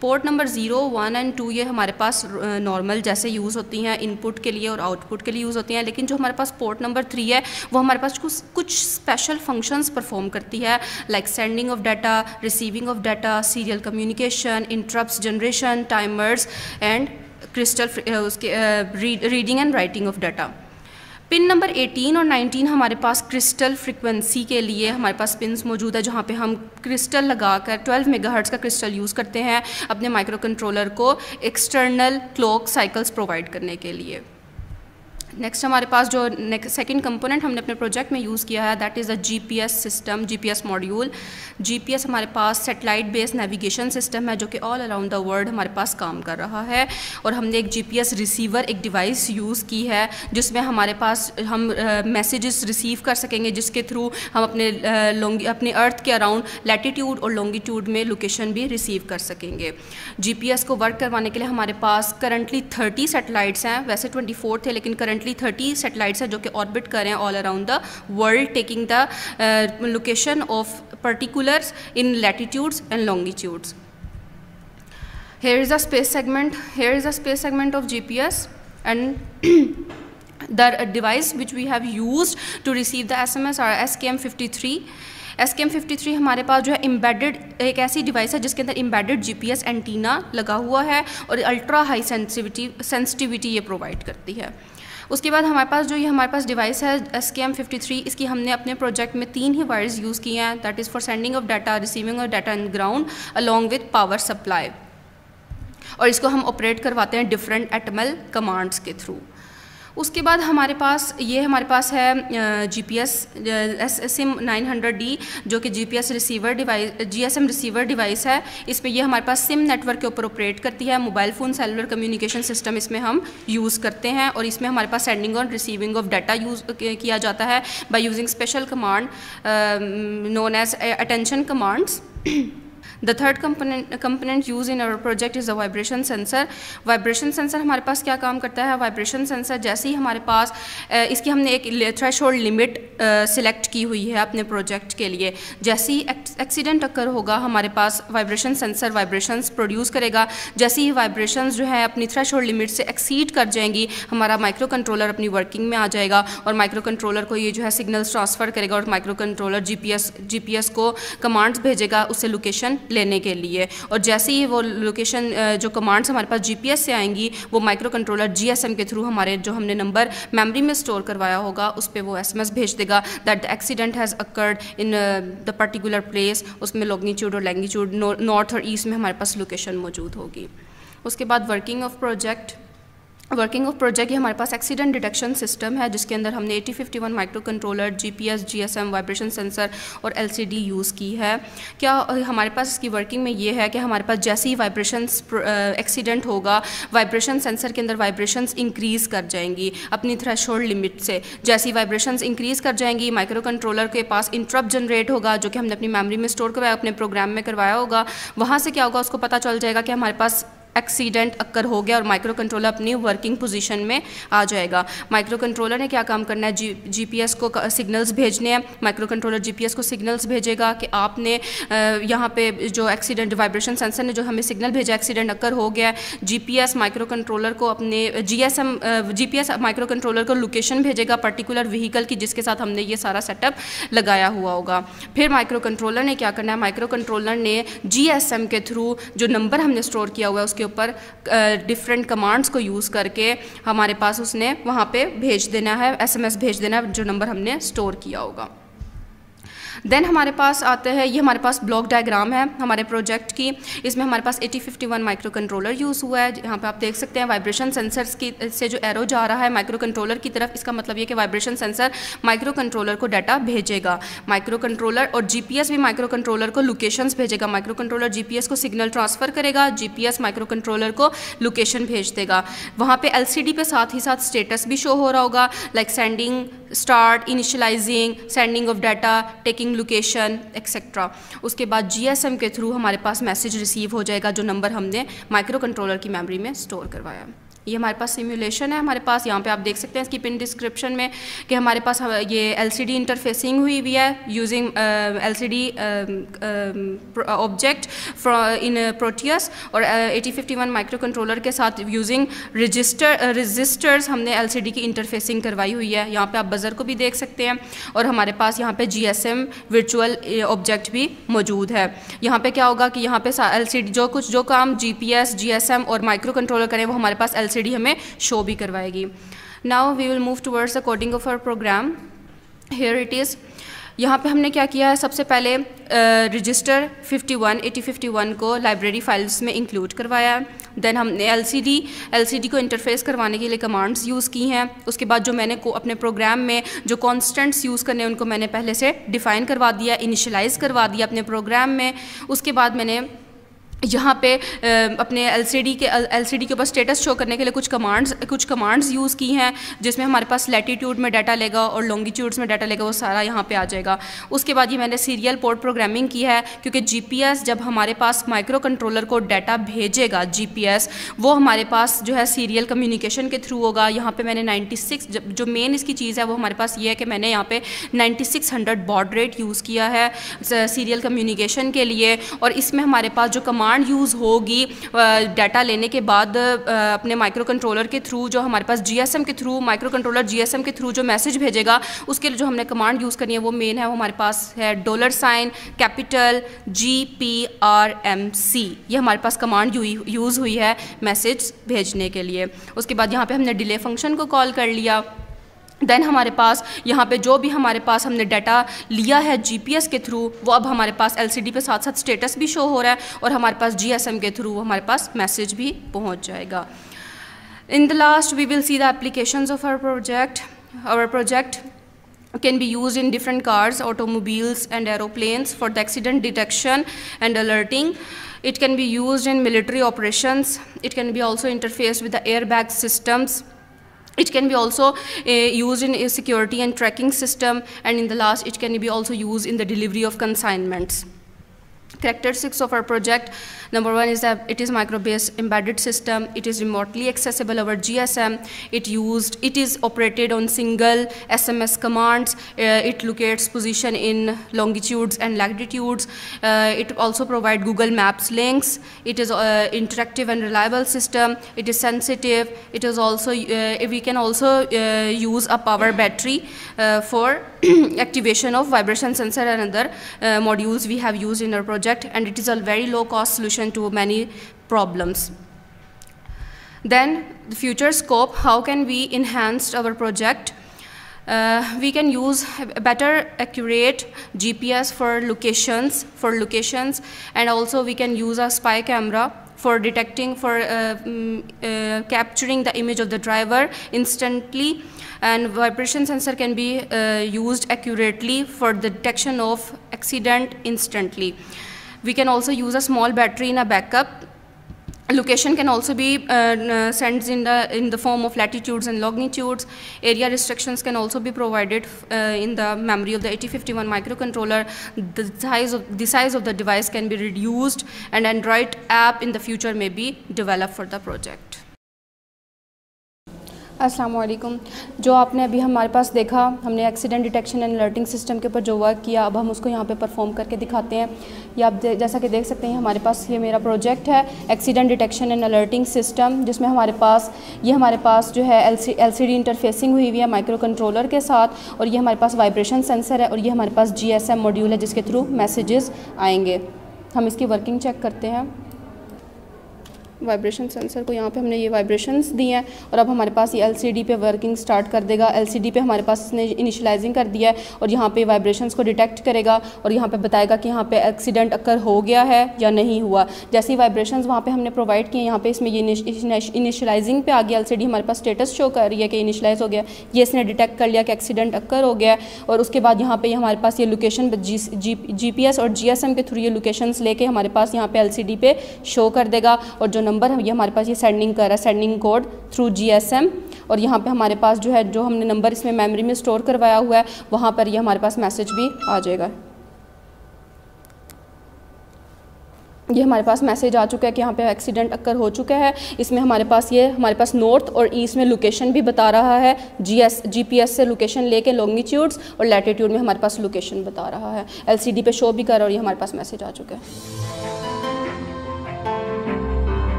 port number zero one and two ये हमारे पास नॉर्मल जैसे यूज़ होती हैं इनपुट के लिए और आउटपुट के लिए यूज़ होती हैं लेकिन जो हमारे पास पोर्ट नंबर थ्री है वो हमारे पास कुछ कुछ स्पेशल फंक्शंस परफॉर्म करती है like sending of data receiving of data serial communication interrupt generation timers and crystal उसके reading and writing of data pin number 18 और 19 हमारे पास क्रिस्टल फ्रिक्वेंसी के लिए हमारे पास पिन्स मौजूद है जहाँ पे हम क्रिस्टल लगाकर 12 मेगाहर्ट्ज़ का क्रिस्टल यूज़ करते हैं अपने माइक्रो कंट्रोलर को एक्सटर्नल क्लॉक साइकिल्स प्रोवाइड करने के लिए नेक्स्ट हमारे पास जो सेकंड कंपोनेंट हमने अपने प्रोजेक्ट में यूज़ किया है that is a GPS system GPS module GPS हमारे पास सेटेलाइट बेस्ड नेविगेशन सिस्टम है जो कि ऑल अराउंड द वर्ल्ड हमारे पास काम कर रहा है और हमने एक जीपीएस रिसीवर एक डिवाइस यूज़ की है जिसमें हमारे पास हम मैसेजेस uh, रिसीव कर सकेंगे जिसके थ्रू हम अपने uh, अपने अर्थ के अराउंड लेटीट्यूड और लॉन्गिट्यूड में लोकेशन भी रिसीव कर सकेंगे जी को वर्क करवाने के लिए हमारे पास करंटली थर्टी सेटेलाइट्स हैं वैसे ट्वेंटी थे लेकिन करंट करंटली थर्टी सेटेलाइट्स हैं जो कि ऑर्बिट कर रहे हैं all around the world taking the location of particulars in latitudes and longitudes here is a space segment here is a space segment of G P S and the device which we have use to receive the S M S R S K M S K M fifty three हमारे पास जो है embedded एक ऐसी device है जिसके अंदर embedded G P S antenna लगा हुआ है और अल्ट्रा हाई सेंसिविटी सेंसिटिविटी ये प्रोवाइड करती है उसके बाद हमारे पास जो ये हमारे पास डिवाइस है S K M fifty three इसकी हमने अपने प्रोजेक्ट में तीन ही वायर्स यूज़ किए हैं that is for sending of data receiving of data in ground along with power supply और इसको हम ऑपरेट करवाते हैं डिफरेंट एटमल कमांड्स के थ्रू उसके बाद हमारे पास ये हमारे पास है G P S S SIM nine hundred D जो कि G P S receiver device G S M receiver device है इस पर यह हमारे पास सिम नेटवर्क के ऊपर ऑपरेट करती है mobile phone cellular communication system इसमें हम यूज़ करते हैं और इसमें हमारे पास सेंडिंग और रिसीविंग ऑफ डाटा यूज़ किया जाता है by using special command known as attention commands the third component use in our project is a vibration sensor vibration sensor हमारे पास क्या काम करता है वाइब्रेशन सेंसर जैसे ही हमारे पास इसकी हमने एक थ्रेश लिमिट सिलेक्ट की हुई है अपने प्रोजेक्ट के लिए जैसे ही एक्सीडेंट अक्कर होगा हमारे पास वाइब्रेशन सेंसर वाइब्रेशंस प्रोड्यूस करेगा जैसे ही वाइब्रेशंस जो है अपनी थ्रेश लिमिट से एक्सीड कर जाएंगी हमारा माइक्रो कंट्रोलर अपनी वर्किंग में आ जाएगा और माइक्रो कंट्रोलर को ये जो है सिग्नल्स ट्रांसफ़र करेगा और माइक्रो कंट्रोलर जीपीएस जीपीएस को कमांड्स भेजेगा उससे लोकेशन लेने के लिए और जैसे ही वो लोकेशन जो कमांड्स हमारे पास जीपीएस से आएंगी वो माइक्रो कंट्रोलर जीएसएम के थ्रू हमारे जो हमने नंबर मेमोरी में स्टोर करवाया होगा उस पर वो एसएमएस भेज देगा that accident has occurred in the particular place उसमें लॉन्गिट्यूड और लैंगिट्यूड नॉर्थ और ईस्ट में हमारे पास लोकेशन मौजूद होगी उसके बाद working of project working of project ये हमारे पास एक्सीडेंट डिटेक्शन सिस्टम है जिसके अंदर हमने AT fifty one microcontroller G P S G S M vibration sensor और एल सी डी यूज़ की है क्या हमारे पास इसकी वर्किंग में ये है कि हमारे पास जैसे ही वाइब्रेशन एक्सीडेंट होगा वाइब्रेशन सेंसर के अंदर वाइब्रेशन इंक्रीज़ कर जाएंगी अपनी थ्रेश लिमिट से जैसी वाइब्रेशन इंक्रीज़ कर जाएंगी माइक्रो कंट्रोलर के पास इंट्रप जनरेट होगा जो कि हमने अपनी मेमरी में स्टोर करवाया अपने प्रोग्राम में करवाया होगा वहाँ से क्या होगा उसको पता चल जाएगा कि हमारे पास एक्सीडेंट अक्कर हो गया और माइक्रो कंट्रोलर अपनी वर्किंग पोजीशन में आ जाएगा माइक्रो कंट्रोलर ने क्या काम करना है जी एस को सिग्नल्स भेजने हैं माइक्रो कंट्रोलर एस को सिग्नल्स भेजेगा कि आपने यहाँ पे जो एक्सीडेंट वाइब्रेशन सेंसर ने जो हमें सिग्नल भेजा एक्सीडेंट अक्कर हो गया है एस माइक्रो कंट्रोलर को अपने पी एस माइक्रो कंट्रोलर को लोकेशन भेजेगा पर्टिकुलर व्हीकल की जिसके साथ हमने ये सारा सेटअप लगाया हुआ होगा फिर माइक्रो कंट्रोलर ने क्या करना है माइक्रो कंट्रोलर ने एम के थ्रू जो नंबर हमने स्टोर किया हुआ है उसके ऊपर डिफरेंट कमांड्स को यूज़ करके हमारे पास उसने वहाँ पे भेज देना है एसएमएस भेज देना है जो नंबर हमने स्टोर किया होगा देन हमारे पास आते हैं ये हमारे पास ब्लॉक डायग्राम है हमारे प्रोजेक्ट की इसमें हमारे पास AT fifty one microcontroller use हुआ है यहाँ पे आप देख सकते हैं वाइब्रेशन सेंसर्स की से जो एरो जा रहा है माइक्रो कंट्रोलर की तरफ इसका मतलब ये कि वाइब्रेशन सेंसर माइक्रो कंट्रोलर को डाटा भेजेगा माइक्रो कंट्रोलर और जी भी माइक्रो कंट्रोलर को लोकेशन भेजेगा माइक्रो कंट्रोलर जी को सिग्नल ट्रांसफ़र करेगा जी माइक्रो कंट्रोलर को लोकेशन भेज देगा वहाँ पर एल पे साथ ही साथ स्टेटस भी शो हो रहा होगा like sending start initializing sending of data taking location etcetera उसके बाद GSM के थ्रू हमारे पास मैसेज रिसीव हो जाएगा जो नंबर हमने माइक्रो कंट्रोलर की मेमोरी में स्टोर करवाया ये हमारे पास सिमुलेशन है हमारे पास यहाँ पे आप देख सकते हैं इसकी पिन डिस्क्रिप्शन में कि हमारे पास ये एलसीडी इंटरफेसिंग हुई हुई है using LCD object in Proteus और AT fifty one microcontroller के साथ यूजिंग रजिस्टर रजिस्टर्स हमने एलसीडी की इंटरफेसिंग करवाई हुई है यहाँ पे आप बज़र को भी देख सकते हैं और हमारे पास यहाँ पे जी वर्चुअल ऑब्जेक्ट भी मौजूद है यहाँ पे क्या होगा कि यहाँ पे एल जो कुछ जो काम जी पी और माइक्रो कंट्रोलर करें वो हमारे पास एल स्टडी हमें शो भी करवाएगी now we will move towards the coding of our program here it is यहाँ पे हमने क्या किया है सबसे पहले रजिस्टर 51 8051 को लाइब्रेरी फाइल्स में इंक्लूड करवाया देन हमने एलसीडी एलसीडी को इंटरफेस करवाने के लिए कमांड्स यूज़ की हैं उसके बाद जो मैंने को अपने प्रोग्राम में जो कॉन्स्टेंट्स यूज़ करने उनको मैंने पहले से डिफ़ाइन करवा दिया इनिशलाइज़ करवा दिया अपने प्रोग्राम में उसके बाद मैंने यहाँ पे अपने एलसीडी के एलसीडी के ऊपर स्टेटस शो करने के लिए कुछ कमांड्स कुछ कमांड्स यूज़ की हैं जिसमें हमारे पास लेटीट्यूड में डाटा लेगा और लॉन्गिट्यूड्स में डाटा लेगा वो सारा यहाँ पे आ जाएगा उसके बाद ये मैंने सीरियल पोर्ट प्रोग्रामिंग की है क्योंकि जीपीएस जब हमारे पास माइक्रो कंट्रोलर को डाटा भेजेगा एस वो हमारे पास जो है सीरियल कम्युनिकेशन के थ्रू होगा यहाँ पर मैंने नाइन्टी जो मेन इसकी चीज़ है वो हमारे पास ये है कि मैंने यहाँ पर ninety six hundred rate use किया है सीरियल कम्युनिकेशन के लिए और इसमें हमारे पास जो कमांड कमांड यूज़ होगी डाटा लेने के बाद अपने माइक्रो कंट्रोलर के थ्रू जो हमारे पास जीएसएम के थ्रू माइक्रो कंट्रोलर जीएसएम के थ्रू जो मैसेज भेजेगा उसके लिए जो हमने कमांड यूज़ करनी है वो मेन है वो हमारे पास है dollar sign capital G P R M C ये हमारे पास कमांड यूज़ हुई है मैसेज भेजने के लिए उसके बाद यहाँ पे हमने डिले फंक्शन को कॉल कर लिया देन हमारे पास यहाँ पे जो भी हमारे पास हमने डाटा लिया है जीपीएस के थ्रू वो अब हमारे पास एलसीडी पे साथ साथ स्टेटस भी शो हो रहा है और हमारे पास जीएसएम के थ्रू हमारे पास मैसेज भी पहुँच जाएगा in the last we will see the application of our project our project can be use in different cars automobiles and aeroplanes for the accident detection and alerting it can be use in military operation it can be also interface with the air bag systems it can be also uh, used in a security and tracking system and in the last it can be also used in the delivery of consignments. Characteristics of our project, number one is that it is micro:base embedded system, it is remotely accessible over GSM, it used, it is operated on single SMS commands, uh, it locates position in longitudes and latitudes, uh, it also provides Google Maps links, it is uh, interactive and reliable system, it is sensitive, it is also, uh, we can also uh, use a power battery uh, for (clears throat) activation of vibration sensor and other modules we have used in our project project, and it is a very low-cost solution to many problems. Then the future scope, how can we enhance our project? Uh, we can use better accurate GPS for locations, for locations, and also we can use a spy camera for detecting, for uh, um, uh, capturing the image of the driver instantly, and vibration sensor can be uh, used accurately for the detection of accident instantly. We can also use a small battery in a backup. Location can also be uh, uh sent in the, in the form of latitudes and longitudes. Area restrictions can also be provided uh, in the memory of the 8051 microcontroller. The size, of, the size of the device can be reduced and Android app in the future may be developed for the project. Aslam जो आपने अभी हमारे पास देखा हमने accident detection and alerting system के ऊपर जो वर्क किया अब हम उसको यहाँ पे परफॉर्म करके दिखाते हैं या आप जैसा कि देख सकते हैं हमारे पास ये मेरा प्रोजेक्ट है accident detection and alerting system जिसमें हमारे पास ये हमारे पास जो है एल सी इंटरफेसिंग हुई हुई है माइक्रो कंट्रोलर के साथ और ये हमारे पास वाइब्रेशन सेंसर है और ये हमारे पास जी मॉड्यूल है जिसके थ्रू मैसेजेस आएंगे हम इसकी वर्किंग चेक करते हैं वाइब्रेशन सेंसर को यहाँ पे हमने ये वाइब्रेशंस दी हैं और अब हमारे पास ये एलसीडी पे वर्किंग स्टार्ट कर देगा एलसीडी पे हमारे पास इसने इनिशलाइजिंग कर दिया है और यहाँ पे वाइब्रेशंस को डिटेक्ट करेगा और यहाँ पे बताएगा कि यहाँ पे एक्सीडेंट अक्कर हो गया है या नहीं हुआ जैसे वाइब्रेशन वहाँ पर हमने प्रोवाइड किए यहाँ पर इसमें ये इनिशलाइजिंग पे आ गया एल हमारे पास स्टेटस शो कर रही है कि इनिशलाइज हो गया ये इसने डिटेक्ट कर लिया कि एक्सीडेंट अक्कर हो गया और उसके बाद यहाँ पर हमारे पास ये लोकेशन जी और जी के थ्रू ये लोकेशन लेके हमारे पास यहाँ पर एल पे शो कर देगा और जो नंबर है ये हमारे पास ये सेंडिंग कर रहा है सेंडिंग कोड थ्रू जीएसएम और यहाँ पे हमारे पास जो है जो हमने नंबर इसमें मेमोरी में स्टोर करवाया हुआ है वहाँ पर ये हमारे पास मैसेज भी आ जाएगा ये हमारे पास मैसेज आ चुका है कि यहाँ पे एक्सीडेंट अक्कर हो चुका है इसमें हमारे पास ये हमारे पास नॉर्थ और ईस्ट में लोकेशन भी बता रहा है जीएस जीपीएस से लोकेशन लेके लॉन्गिट्यूड्स और लैटिट्यूड में हमारे पास लोकेशन बता रहा है एलसीडी पे शो भी कर और ये हमारे पास मैसेज आ चुका है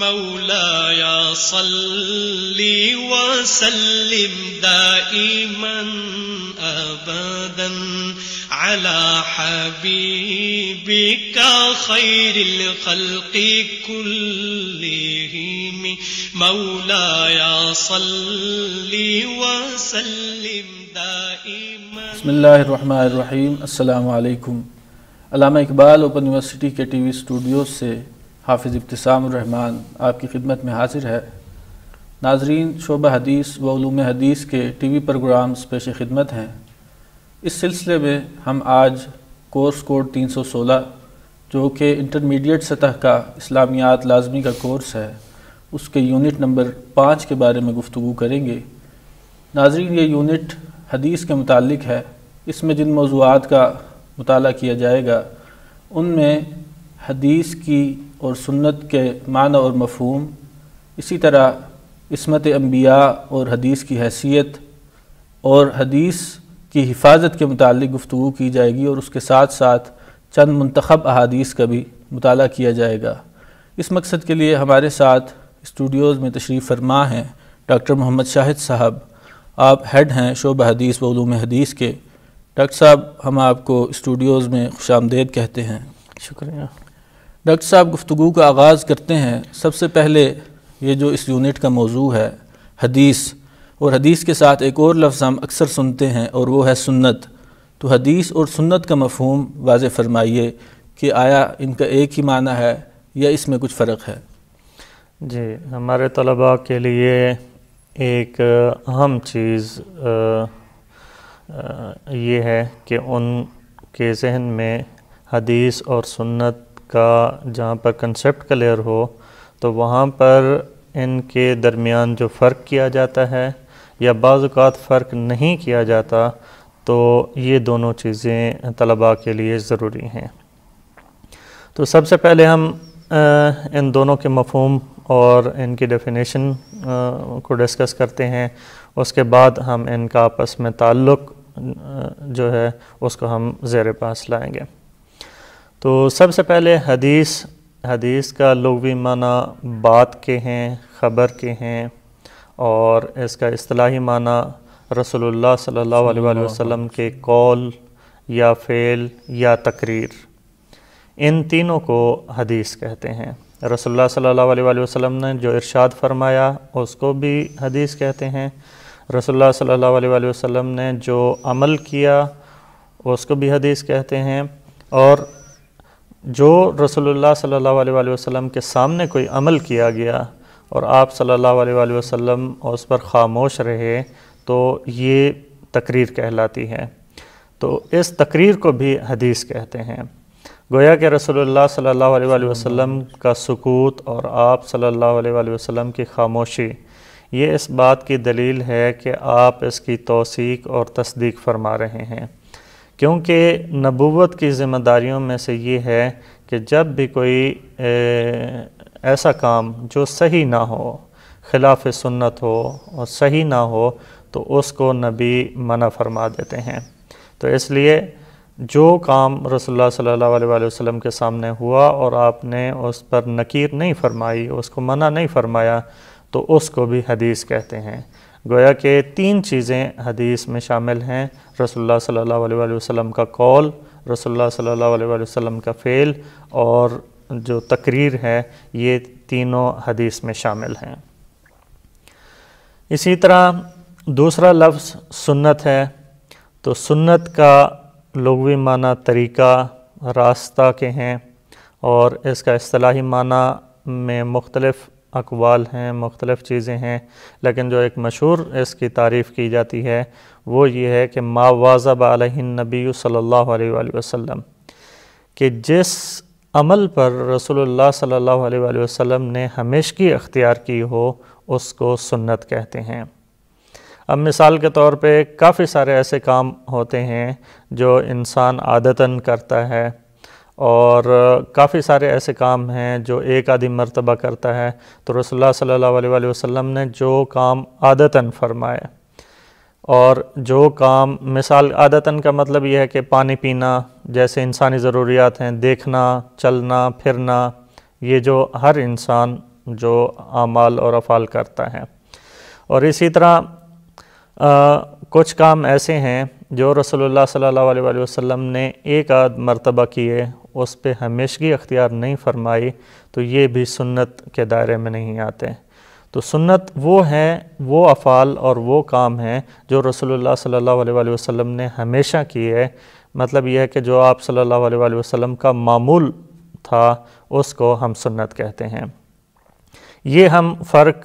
مولاي صل وسلم دائما ابدا على حبيبك خير الخلق كلهم مولاي صل وسلم دائما بسم الله الرحمن الرحيم السلام عليكم علامہ اقبال اوپن यूनिवर्सिटी के टीवी स्टूडियो से हाफिज़ रहमान आपकी खिदमत में हाजिर है नाजरीन शोबा हदीस वलूम हदीस के टी वी प्रोग्राम्स पेश खिदमत हैं इस सिलसिले में हम आज कोर्स कोड तीन सौ सोलह जो कि इंटरमीडिएट सतह का इस्लामियात लाजमी का कोर्स है उसके यूनिट नंबर पाँच के बारे में गुफ्तु करेंगे नाजरीन ये यूनिट हदीस के मुतालिक है इसमें जिन मौजूद का मताल किया जाएगा उनमें हदीस की और सुन्नत के माना और मफहम इसी तरह इसमत अम्बिया और हदीस की हैसियत और हदीस की हिफाजत के मुतालिक गुफ्तु की जाएगी और उसके साथ साथ चंद मंतखब अहादीस का भी मुताल किया जाएगा इस मकसद के लिए हमारे साथ स्टूडियोज़ में तशरीफ़ फरमा हैं डॉक्टर मोहम्मद शाहिद साहब आप हेड हैं शोब हदीस वलूम हदीस के डॉक्टर साहब हम आपको स्टूडियोज़ में खुश कहते हैं शुक्रिया डॉक्टर साहब गुफ्तु का आगाज़ करते हैं सबसे पहले ये जो इस यूनिट का मौजू है हदीस और हदीस के साथ एक और लफ्ज़ हम अक्सर सुनते हैं और वो है सुन्नत तो हदीस और सुन्नत का मफहम वाज फरमाइए कि आया इनका एक ही माना है या इसमें कुछ फ़र्क है जी हमारे तलबा के लिए एक अहम चीज़ ये है कि उनके जहन में हदीस और सुन्नत का जहाँ पर कंसेप्ट क्लियर हो तो वहाँ पर इनके दरमियान जो फ़र्क किया जाता है या बाज़ात फ़र्क नहीं किया जाता तो ये दोनों चीज़ें तलबा के लिए ज़रूरी हैं तो सबसे पहले हम इन दोनों के मफहम और इनकी डेफिनेशन को डिस्कस करते हैं उसके बाद हम इनका आपस में ताल्लुक़ जो है उसको हम ज़ेर पास लाएंगे तो सबसे पहले हदीस हदीस का लगवी माना बात के हैं ख़बर के हैं और इसका असलाही माना रसोल्ला सल्ला वसम के कौल या फ़ेल या तकरीर इन तीनों को हदीस कहते हैं रसोल्ला सल्ला वसम ने जो इरशाद फरमाया उसको भी हदीस कहते हैं रसोल्ला सल्ला वसम ने जो अमल किया उसको भी हदीस कहते हैं और जो रसोल्ला सल्ला वसम के सामने कोई अमल किया गया और आप सल्ला वसम और उस पर ख़ामोश रहे तो ये तकरीर कहलाती है तो इस तकरीर को भी हदीस कहते हैं गोया के रसोल्ला सल्ला वसम का सकूत और आप सल्ला वसम की खामोशी ये इस बात की दलील है कि आप इसकी तोसीक और तस्दीक फरमा रहे हैं क्योंकि नबूवत की ज़िम्मेदारियों में से ये है कि जब भी कोई ऐसा काम जो सही ना हो खिलाफ सुन्नत हो और सही ना हो तो उसको नबी मना फरमा देते हैं तो इसलिए जो काम रसोल्ला सल्ला वसम के सामने हुआ और आपने उस पर नकीर नहीं फरमाई उसको मना नहीं फरमाया तो उसको भी हदीस कहते हैं गोया के तीन चीज़ें हदीस में शामिल हैं रसोल्ला सल्ला वसम का कौल रसोल्ला सल्ला वसम का फ़ेल और जो तकरीर है ये तीनों हदीस में शामिल हैं इसी तरह दूसरा लफ्ज़ सुन्नत है तो सुन्नत का लगवी माना तरीक़ा रास्ता के हैं और इसका असलाही माना में मुख्तलफ़ अकवाल हैं मुख्तलफ़ चीज़ें हैं लेकिन जो एक मशहूर इसकी तारीफ़ की जाती है वो ये है कि मावाजब आल नबी अलैहि वसल्लम कि जिस अमल पर सल्लल्लाहु सल्ला वसम ने हमेश की अख्तियार की हो उसको सुन्नत कहते हैं अब मिसाल के तौर पे काफ़ी सारे ऐसे काम होते हैं जो इंसान आदतन करता है और काफ़ी सारे ऐसे काम हैं जो एक आधी मरतबा करता है तो रसोल्ला सल्ला अलैहि ने जो काम आदतन फरमाए और जो काम मिसाल आदतन का मतलब यह है कि पानी पीना जैसे इंसानी ज़रूरियात हैं देखना चलना फिरना ये जो हर इंसान जो आमाल और अफ़ाल करता है और इसी तरह आ, कुछ काम ऐसे हैं जो रसोल्ला सल्ला वसम ने एक आध मरतबा किए उस पर हमेशगी अख्तियार नहीं फरमाई तो ये भी सुन्नत के दायरे में नहीं आते तो सुन्नत वो हैं वो अफ़ाल और वो काम हैं जो रसोल्ला सल्ला वसम ने हमेशा किए है मतलब यह है कि जो आप सल्ला वसम का मामूल था उसको हम सुन्नत कहते हैं ये हम फ़र्क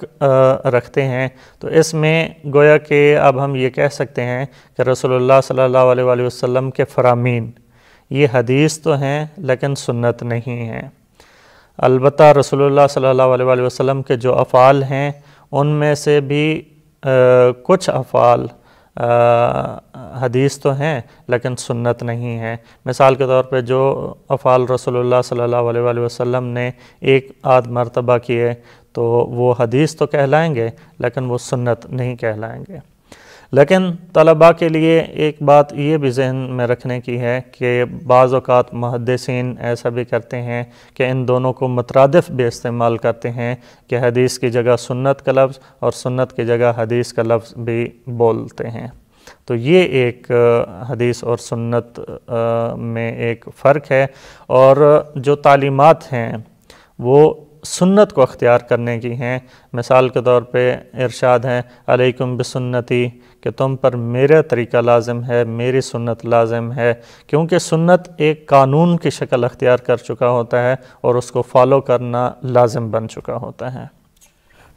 रखते हैं तो इसमें गोया कि अब हम ये कह सकते हैं कि रसोल्ला सल्ला वसम के फ़रामीन ये हदीस तो हैं लेकिन सुन्नत नहीं हैं अलबत् रसोल्ला सल्ला वसम के जो अफ़ाल हैं उनमें से भी आ, कुछ अफ़ाल हदीस तो हैं लेकिन सुन्नत नहीं है मिसाल के तौर पे जो अफ़ाल रसोल्ला सल्ला वसम ने एक आध मरतबा किए तो वो हदीस तो कहलाएंगे लेकिन वो सुन्नत नहीं कहलाएंगे लेकिन तलबा के लिए एक बात ये भी जहन में रखने की है कि बाज़ात महदसिन मुहदसिन ऐसा भी करते हैं कि इन दोनों को मतरदफ़ भी इस्तेमाल करते हैं कि हदीस की जगह सुन्नत का लफ्ज़ और सुन्नत की जगह हदीस का लफ्ज़ भी बोलते हैं तो ये एक हदीस और सुन्नत में एक फ़र्क है और जो तालीमत हैं वो सुन्नत को अख्तियार करने की हैं मिसाल के तौर पे इरशाद हैं अलैकुम बसन्नती कि तुम पर मेरा तरीका लाजम है मेरी सुन्नत लाजम है क्योंकि सुन्नत एक कानून की शक्ल अख्तियार कर चुका होता है और उसको फॉलो करना लाजम बन चुका होता है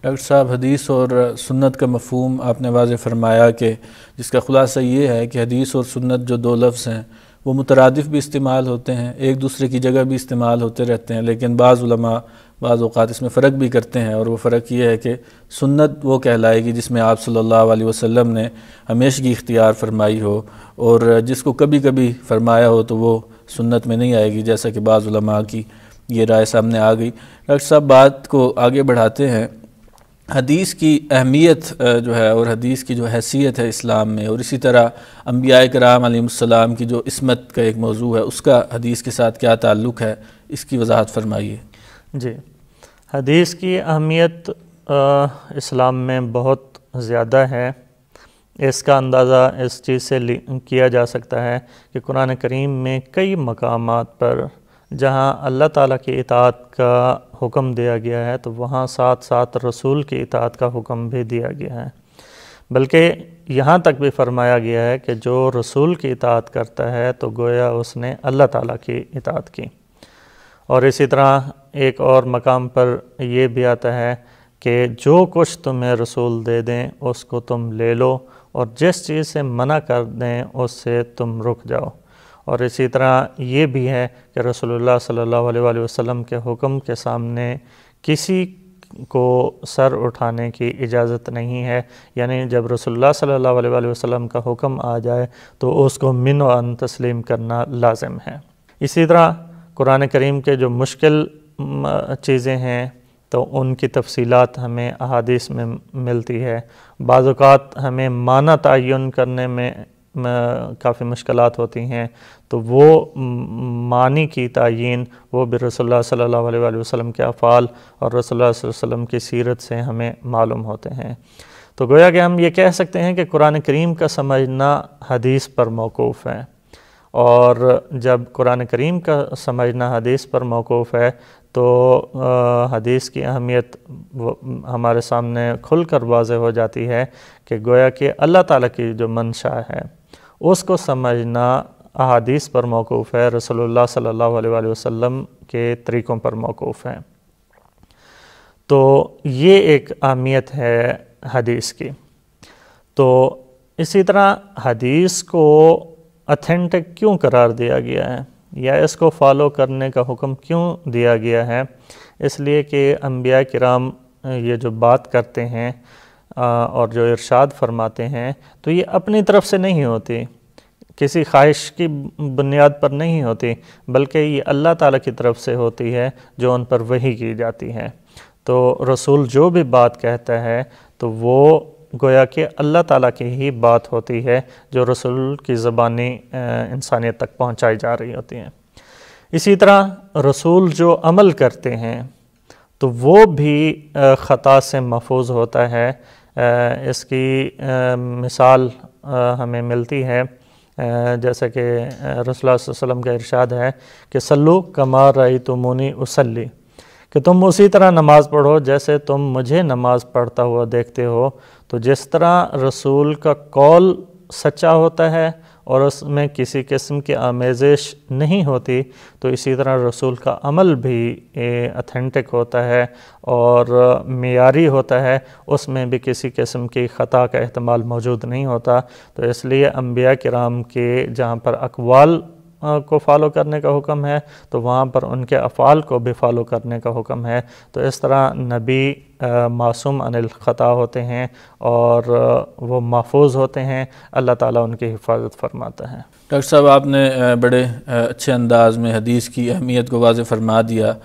डॉक्टर साहब हदीस और सुन्नत का मफहम आपने वाज फरमाया कि जिसका खुलासा ये है कि हदीस और सुन्नत जो दो लफ्ज़ हैं वो मुतरदफ़ भी इस्तेमाल होते हैं एक दूसरे की जगह भी इस्तेमाल होते रहते हैं लेकिन बाज़ बाज़ात इसमें फ़र्क भी करते हैं और वो फ़र्क ये है कि सुन्नत वो कहलाएगी जिसमें आप सल्लल्लाहु अलैहि वसल्लम ने हमेशगी इख्तियार फरमाई हो और जिसको कभी कभी फरमाया हो तो वो सुन्नत में नहीं आएगी जैसा कि बाज़ की ये राय सामने आ गई डॉक्टर साहब बात को आगे बढ़ाते हैं हदीस की अहमियत जो है और हदीस की जो हैसियत है इस्लाम में और इसी तरह अम्बिया कराम की जो इसमत का एक मौजू है उसका हदीस के साथ क्या ताल्लुक़ है इसकी वजाहत फरमाइए जी हदीस की अहमियत इस्लाम में बहुत ज़्यादा है इसका अंदाज़ा इस चीज़ से किया जा सकता है कि कुरान करीम में कई मकाम पर जहाँ अल्लाह ताला की इतात का हुक्म दिया गया है तो वहाँ साथ साथ रसूल की इतात का हुक्म भी दिया गया है बल्कि यहाँ तक भी फरमाया गया है कि जो रसूल की इतात करता है तो गोया उसने अल्लाह ताला की इतात की और इसी तरह एक और मकाम पर यह भी आता है कि जो कुछ तुम्हें रसूल दे दें उसको तुम ले लो और जिस चीज़ से मना कर दें उससे तुम रुक जाओ और इसी तरह ये भी है कि रसोल्ला सल्ला वसम के हुक्म के सामने किसी को सर उठाने की इजाज़त नहीं है यानी जब रसोल्ला सल्ला वसम का हुक्म आ जाए तो उसको मिन अन तस्लीम करना लाजम है इसी तरह कुरान करीम के जो मुश्किल चीज़ें हैं तो उनकी तफसीलात हमें अहादीस में मिलती है बाज़ात हमें माना तयन करने में काफ़ी मुश्किल होती हैं तो वो मानी की तयन वो भी रसोल्ला सल्ला वसम के अफ़ाल और रसोल वसम की सीरत से हमें मालूम होते हैं तो गोया कि हम ये कह सकते हैं कि कुरान करीम का समझना हदीस पर मौकूफ़ है और जब कुरान करीम का समझना हदीस पर मौकूफ़ है तो हदीस की अहमियत हमारे सामने खुल कर वाज हो जाती है कि गोया कि अल्लाह ताला की जो मंशा है उसको समझना अदीस पर मौकूफ़ है रसोल्ला सल्ला वसम के तरीक़ों पर मौकूफ़ है तो ये एक अहमियत है हदीस की तो इसी तरह हदीस को अथेंटिक क्यों करार दिया गया है या इसको फॉलो करने का हुक्म क्यों दिया गया है इसलिए कि अम्बिया कराम ये जो बात करते हैं और जो इरशाद फरमाते हैं तो ये अपनी तरफ से नहीं होती किसी ख्वाहिश की बुनियाद पर नहीं होती बल्कि ये अल्लाह ताला की तरफ से होती है जो उन पर वही की जाती है तो रसूल जो भी बात कहता है तो वो गोया कि अल्लाह ताला की ही बात होती है जो रसूल की ज़बानी इंसानियत तक पहुंचाई जा रही होती है इसी तरह रसूल जो अमल करते हैं तो वो भी ख़ता से महफूज होता है इसकी मिसाल हमें मिलती है जैसे कि रसोल्ला वसम का इरशाद है कि सल्लु कमा रही मुनी उसली कि तुम उसी तरह नमाज़ पढ़ो जैसे तुम मुझे नमाज़ पढ़ता हुआ देखते हो तो जिस तरह रसूल का कौल सच्चा होता है और उसमें किसी किस्म की आमेज़िश नहीं होती तो इसी तरह रसूल का अमल भी अथेंटिक होता है और मीरी होता है उसमें भी किसी किस्म की ख़ता का अहतमाल मौजूद नहीं होता तो इसलिए अम्बिया कराम के जहाँ पर अकवाल को फॉलो करने का हुक्म है तो वहाँ पर उनके अफ़ाल को भी फॉलो करने का हुक्म है तो इस तरह नबी मासूम अनिल ख़ता होते हैं और वो महफूज होते हैं अल्लाह ताला उनकी हिफाजत फरमाता है डॉक्टर साहब आपने बड़े अच्छे अंदाज में हदीस की अहमियत को वाज फरमा दिया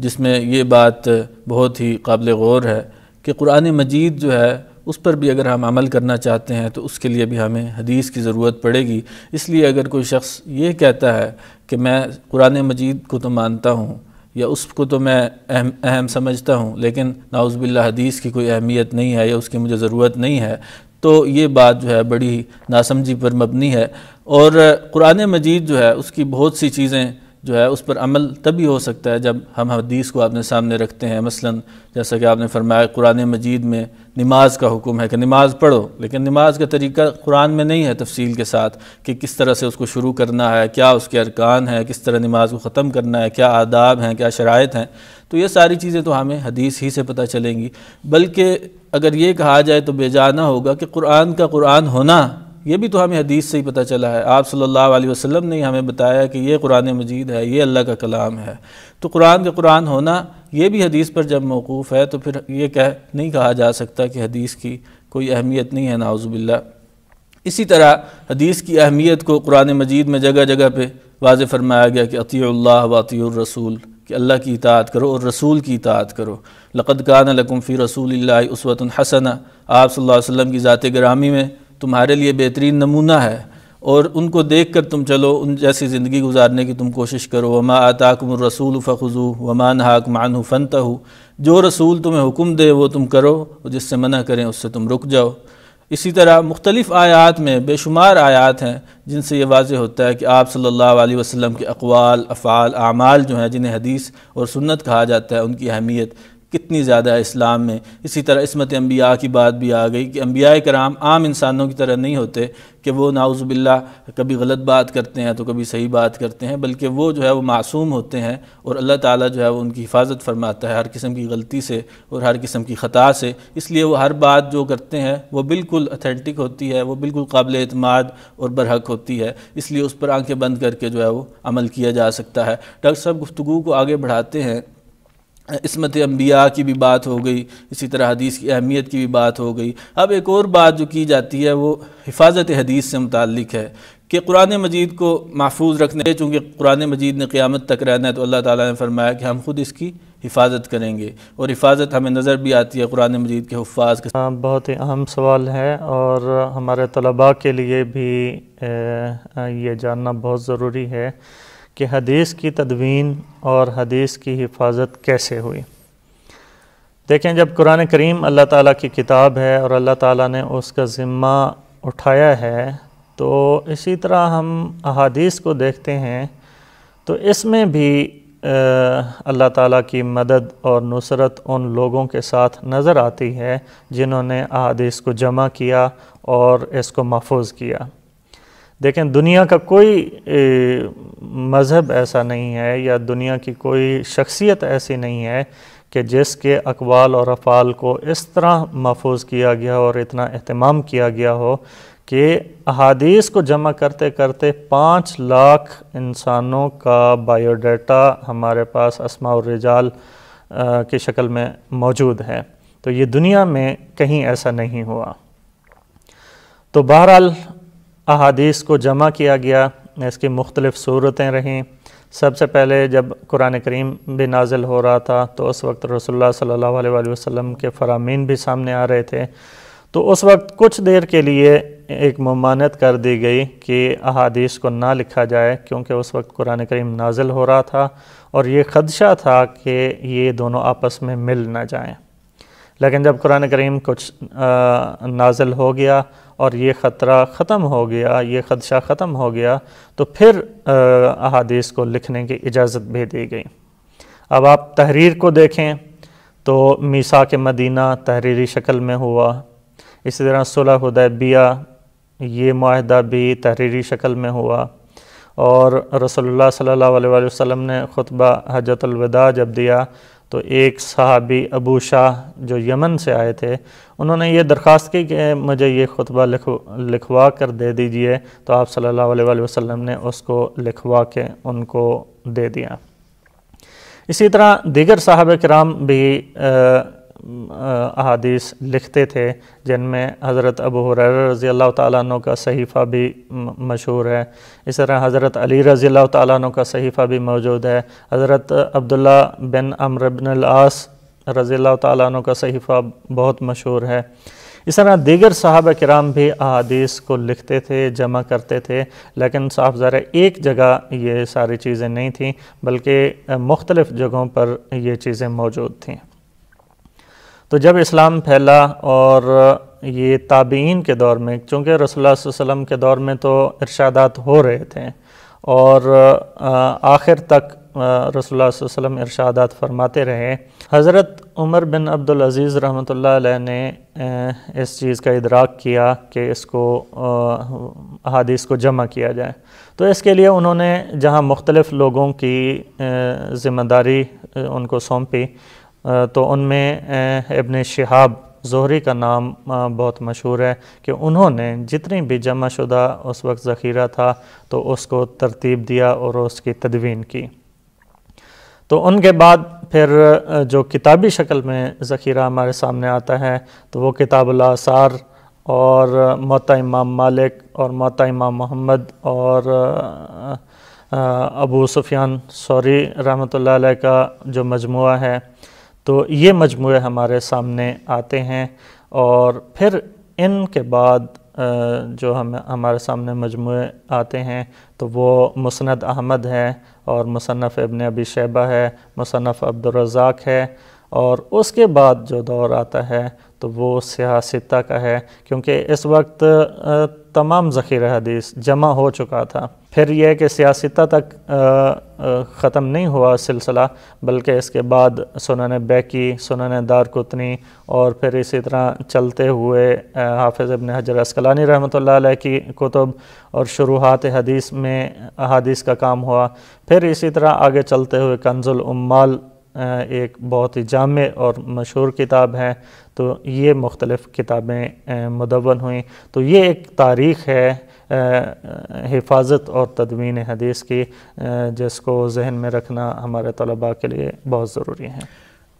जिसमें ये बात बहुत ही काबिल गौर है कि कुरान मजीद जो है उस पर भी अगर हम अमल करना चाहते हैं तो उसके लिए भी हमें हदीस की ज़रूरत पड़ेगी इसलिए अगर कोई शख्स ये कहता है कि मैं कुरान मजीद को तो मानता हूँ या उसको तो मैं अहम अहम समझता हूँ लेकिन नाउज़बिल्ला हदीस की कोई अहमियत नहीं है या उसकी मुझे ज़रूरत नहीं है तो ये बात जो है बड़ी नासमझी पर मबनी है और कुरान मजीद जो है उसकी बहुत सी चीज़ें जो है उस पर अमल तभी हो सकता है जब हम हदीस को अपने सामने रखते हैं मसलन जैसा कि आपने फरमाया कुरान मजीद में नमाज का हुक्म है कि नमाज़ पढ़ो लेकिन नमाज का तरीका कुरान में नहीं है तफसील के साथ कि किस तरह से उसको शुरू करना है क्या उसके अरकान हैं किस तरह नमाज को ख़त्म करना है क्या आदाब हैं क्या शराइत हैं तो ये सारी चीज़ें तो हमें हदीस ही से पता चलेंगी बल्कि अगर ये कहा जाए तो बेजाना होगा कि कुरान का कुरान होना ये भी तो हमें हदीस से ही पता चला है आप सल्लल्लाहु अलैहि वसल्लम ने हमें बताया कि ये कुरान मजीद है ये अल्लाह का कलाम है तो कुरान के कुरान होना ये भी हदीस पर जब मौकूफ़ है तो फिर ये कह नहीं कहा जा सकता कि हदीस की कोई अहमियत नहीं है नाउज़बिल्ला इसी तरह हदीस की अहमियत को कुरान मजीद में जगह जगह पर वाज फरमाया गया कि अतील्ला वातीर रसूल कि अल्लाह की इतात करो और रसूल की इतात करो लक़द कान लकुम फ़ी रसूल उसवत हसन आप सल्लल्लाहु अलैहि वसल्लम की ज़ात ग्रामी में तुम्हारे लिए बेहतरीन नमूना है और उनको देख कर तुम चलो उन जैसी ज़िंदगी गुजारने की तुम कोशिश करो वमा आताकुम रसूल फ़ुज़ू वमान हाक मानू फ़नता हो जो रसूल तुम्हें हुक्म दे वो तुम करो और जिससे मना करें उससे तुम रुक जाओ इसी तरह मुख्तलिफ़ आयात में बेशुमार आयात हैं जिनसे ये वाज होता है कि आप सल्लल्लाहु अलैहि वसल्लम के अकवाल अफ़ाल आमाल जो हैं जिन्हें हदीस और सुन्नत कहा जाता है उनकी अहमियत कितनी ज़्यादा इस्लाम में इसी तरह इसमत अम्बिया की बात भी आ गई कि अम्बिया कराम आम इंसानों की तरह नहीं होते कि वो नाउज़बिल्ला कभी गलत बात करते हैं तो कभी सही बात करते हैं बल्कि वो जो है वो मासूम होते हैं और अल्लाह ताला जो है वो उनकी हिफाजत फरमाता है हर किस्म की गलती से और हर किस्म की ख़ता से इसलिए वो हर बात जो करते हैं वो बिल्कुल अथेंटिक होती है वो बिल्कुल काबिल अतमाद और बरहक होती है इसलिए उस पर आंखें बंद करके जो है वो अमल किया जा सकता है डॉक्टर साहब गुफ्तु को आगे बढ़ाते हैं इसमत अम्बिया की भी बात हो गई इसी तरह हदीस की अहमियत की भी बात हो गई अब एक और बात जो की जाती है वो हिफाजत हदीस से मुतक है कि कुरान मजीद को महफूज रखने चूँकि कुरान मजीद ने क़्यामत तक रहना है तो अल्लाह ताली ने फरमाया कि हम खुद इसकी हिफाजत करेंगे और हिफाजत हमें नज़र भी आती है कुरान मजीद के हफाज के आ, बहुत ही अहम सवाल है और हमारे तलबा के लिए भी ये जानना बहुत ज़रूरी है कि हदीस की तदवीन और हदीस की हिफाजत कैसे हुई देखें जब कुरान करीम अल्लाह ताला की किताब है और अल्लाह ताला ने उसका ज़िम्मा उठाया है तो इसी तरह हम अहादीस को देखते हैं तो इसमें भी अल्लाह ताला की मदद और नुसरत उन लोगों के साथ नज़र आती है जिन्होंने अहादीस को जमा किया और इसको महफूज किया देखें दुनिया का कोई मज़हब ऐसा नहीं है या दुनिया की कोई शख्सियत ऐसी नहीं है कि जिसके अकवाल और अफ़ाल को इस तरह महफूज किया गया और इतना अहतमाम किया गया हो कि अहादीस को जमा करते करते पाँच लाख इंसानों का बायोडाटा हमारे पास असमा रिजाल की शक्ल में मौजूद है तो ये दुनिया में कहीं ऐसा नहीं हुआ तो बहरहाल अहादीस को जमा किया गया इसकी मुख्तलिफ़ सूरतें रहीं सबसे पहले जब कुरान करीम भी नाजिल हो रहा था तो उस वक्त रसोल्ला सल्ला वसम के फ़रामीन भी सामने आ रहे थे तो उस वक्त कुछ देर के लिए एक ममानत कर दी गई कि अहादीस को ना लिखा जाए क्योंकि उस वक्त कुरान करीम नाजिल हो रहा था और ये खदशा था कि ये दोनों आपस में मिल ना जाएं लेकिन जब कुरान करीम कुछ नाजिल हो गया और ये ख़तरा ख़त्म हो गया ये खदशा ख़त्म हो गया तो फिर अहादीस को लिखने की इजाज़त भी दी गई अब आप तहरीर को देखें तो मीसा के मदीना तहरीरी शक्ल में हुआ इसी तरह सुलह हदैबिया ये माहदा भी तहरीरी शक्ल में हुआ और रसोल्ला सल्ला वसम ने ख़ुतबा हजतलविदा जब दिया तो एक सहाबी अबू शाह जो यमन से आए थे उन्होंने ये दरख्वास्त की कि मुझे ये खुतबा लिख लिखवा कर दे दीजिए तो आप सल्लल्लाहु अलैहि वसल्लम ने उसको लिखवा के उनको दे दिया इसी तरह दीगर साहब कराम भी अहादीस लिखते थे जिनमें हज़रत अबू हुरैर रज़ी अल्लाह तु का सहीफ़ा भी मशहूर है इस तरह हज़रत अली रज़ी अल्लाह तु का सहीफ़ा भी मौजूद है हज़रत अब्दुल्ला बिन अमरबिन बिन आस रज़ी तु का सहीफ़ा बहुत मशहूर है इस तरह दीगर साहब कराम भी अदीस को लिखते थे जमा करते थे लेकिन साफ ज़रा एक जगह ये सारी चीज़ें नहीं थीं बल्कि मुख्तलिफ़ जगहों पर ये चीज़ें मौजूद थी तो जब इस्लाम फैला और ये ताबीन के दौर में चूँकि रसोल्ला के दौर में तो इर्शादात हो रहे थे और आखिर तक रसोल्ला इरशादात फरमाते रहे हज़रत उमर बिन अब्दुलज़ीज़ रहमत ने इस चीज़ का इदराक किया कि इसको अदीस को जमा किया जाए तो इसके लिए उन्होंने जहाँ मुख्तलफ़ लोगों की ज़िम्मेदारी उनको सौंपी तो उनमें इबन शहाब जहरी का नाम बहुत मशहूर है कि उन्होंने जितनी भी जमा शुदा उस वक्त ज़ख़ीरा था तो उसको तरतीब दिया और उसकी तदवीन की तो उनके बाद फिर जो किताबी शक्ल में ज़ख़ीरा हमारे सामने आता है तो वो किताब आसार और मोता इमाम मालिक और मोता इमाम मोहम्मद और अबू सुफियान सॉरी रहमत का जो मजमू है तो ये मजमु हमारे सामने आते हैं और फिर इनके बाद जो हम हमारे सामने मजमू आते हैं तो वो मुसनद अहमद है और मुसनफ़ इबन अबी शैबा है मुसनफ़ अब्दुलरज़ाक है और उसके बाद जो दौर आता है तो वो सियासिता का है क्योंकि इस वक्त तमाम ज़ख़ीर हदीस जमा हो चुका था फिर यह कि सियासत तक ख़त्म नहीं हुआ सिलसिला बल्कि इसके बाद सुनन बैकी सुनन दार कुतनी और फिर इसी तरह चलते हुए हाफिज़ अबन हजर असकलानी रहमत की कुतुब और शुरुआत हदीस में हदीस का काम हुआ फिर इसी तरह आगे चलते हुए कंजुल उम्माल एक बहुत ही जाम और मशहूर किताब है तो ये मुख्तलफ़ किताबें मदवन हुई तो ये एक तारीख़ है हिफाजत और तदवीन हदीस की जिसको जहन में रखना हमारे तलबा के लिए बहुत ज़रूरी है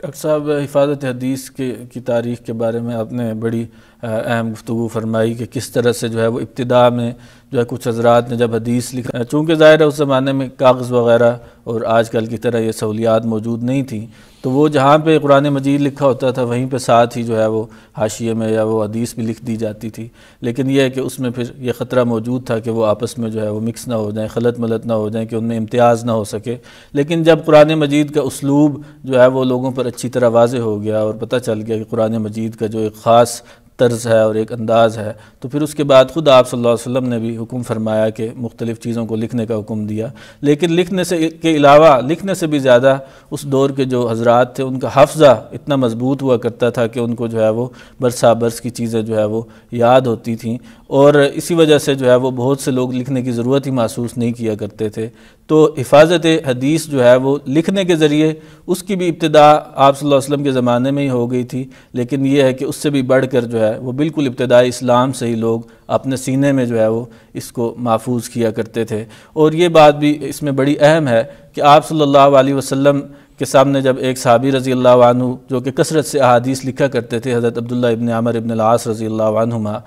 डॉक्टर साहब हिफाजत हदीस के की तारीख़ के बारे में आपने बड़ी अहम गुफ्तु फरमाई कि किस तरह से जो है वो इब्तदा में जो है कुछ हजरात ने जब हदीस लिखा चूँकि ज़ाहिर है उस ज़माने में कागज़ वगैरह और आज कल की तरह ये सहूलियात मौजूद नहीं थी तो वो जहाँ पे कुरान मजीद लिखा होता था वहीं पे साथ ही जो है वो हाशिए में या वो हदीस भी लिख दी जाती थी लेकिन यह है कि उसमें फिर यह ख़तरा मौजूद था कि वो आपस में जो है वो मिक्स ना हो जाएँ खलत मलत ना हो जाएँ कि उनमें इम्तियाज़ ना हो सके लेकिन जब कुरान मजीद का उसलूब जो है वो लोगों पर अच्छी तरह वाज हो गया और पता चल गया कि कुरान मजीद का जो एक ख़ास तर्ज़ है और एक अंदाज़ है तो फिर उसके बाद ख़ुद आप सल्लल्लाहु अलैहि वसल्लम ने भी हुक्म फरमाया कि मुख्तलिफ़ चीज़ों को लिखने का हुक्म दिया लेकिन लिखने से के अलावा लिखने से भी ज़्यादा उस दौर के जो हजरात थे उनका हफ्ज़ा इतना मज़बूत हुआ करता था कि उनको जो है वो बरसा बरस की चीज़ें जो है वो याद होती थी और इसी वजह से जो है वो बहुत से लोग लिखने की ज़रूरत ही महसूस नहीं किया करते थे तो हिफाजत हदीस जो है वो लिखने के ज़रिए उसकी भी इब्तदा आप वसल्लम के ज़माने में ही हो गई थी लेकिन ये है कि उससे भी बढ़ कर जो है वो बिल्कुल इब्तदाई इस्लाम से ही लोग अपने सीने में जो है वो इसको महफूज किया करते थे और ये बात भी इसमें बड़ी अहम है कि आप सल्ला वसम के सामने जब एक सहाबी रज़ी अल्लाह जो कि कसरत से अहादीस लिखा करते थे हज़रत अब्दुल्ला इबन आमर इबन लास रज़ी अल्लाह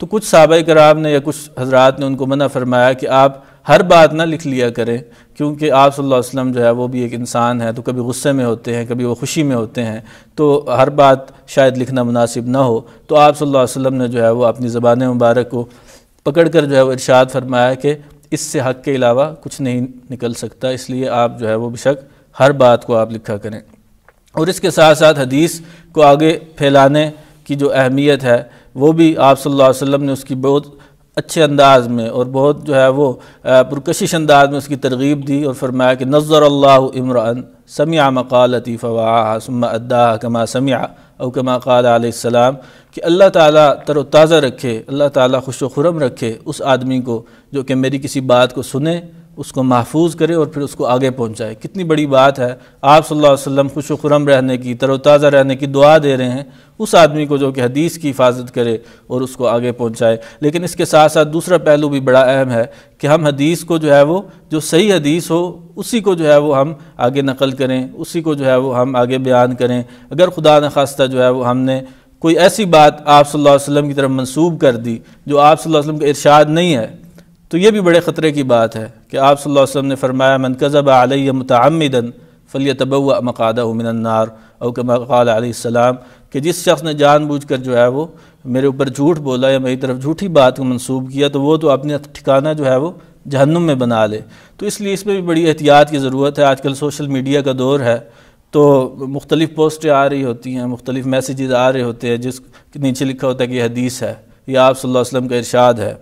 तो कुछ साहब कराम ने या कुछ हजरात ने उनको मना फरमाया कि आप हर बात ना लिख लिया करें क्योंकि आप सल्लल्लाहु अलैहि वसल्लम जो है वो भी एक इंसान है तो कभी गुस्से में होते हैं कभी वो खुशी में होते हैं तो हर बात शायद लिखना मुनासिब ना हो तो आप सल्लल्लाहु अलैहि वसल्लम ने जो है वो अपनी ज़बान मुबारक को पकड़ कर जो है वो इरशाद फरमाया कि इससे हक़ के अलावा कुछ नहीं निकल सकता इसलिए आप जो है वो बेशक हर बात को आप लिखा करें और इसके साथ साथ हदीस को आगे फैलाने की जो अहमियत है वो भी आप सल्लल्लाहु अलैहि वसल्लम ने उसकी बहुत अच्छे अंदाज में और बहुत जो है वो पुरकशिश अंदाज में उसकी तरगीब दी और फरमाया कि नज़र अल्लाह इमरान समिया मकालती फ़वाह सुम्मा अद्दा कमा समिया और कमा कल सलाम कि अल्लाह ताला तरोताज़ा रखे अल्लाह ताला खुश खुरम रखे उस आदमी को जो कि मेरी किसी बात को सुने उसको महफूज करे और फिर उसको आगे पहुँचाए कितनी बड़ी बात है आप सल्लल्लाहु अलैहि वसल्लम खुश खुरम रहने की तरोताज़ा रहने की दुआ दे रहे हैं उस आदमी को जो कि हदीस की हिफाजत करे और उसको आगे पहुँचाए लेकिन इसके साथ साथ दूसरा पहलू भी बड़ा अहम है कि हम हदीस को जो है वो जो सही हदीस हो उसी को जो है वो हम आगे नकल करें उसी को जो है वो हम आगे बयान करें अगर खुदा न जो है वो हमने कोई ऐसी बात आप सल्लल्लाहु अलैहि वसल्लम की तरफ मंसूब कर दी जो आप सल्लल्लाहु अलैहि वसल्लम का इरशाद नहीं है तो ये भी बड़े ख़तरे की बात है कि आप सल्लल्लाहु अलैहि वसल्लम ने फरमाया मन कज़ब आलिया मतमदन फ़लिय तबव मकादा मिनन्नार और कमाकाम कि जिस शख्स ने जानबूझ कर जो है वो मेरे ऊपर झूठ बोला या मेरी तरफ झूठी बात को मनसूब किया तो वो तो अपने ठिकाना जो है वो जहन्नुम में बना ले तो इसलिए इसमें भी बड़ी एहतियात की ज़रूरत है आजकल सोशल मीडिया का दौर है तो मुख्तलिफ़ पोस्टें आ रही होती हैं मुख्तलिफ़ मैसेज आ रहे होते हैं जिस नीचे लिखा होता है कि हदीस है या आप सल्लल्लाहु अलैहि वसल्लम का इरशाद है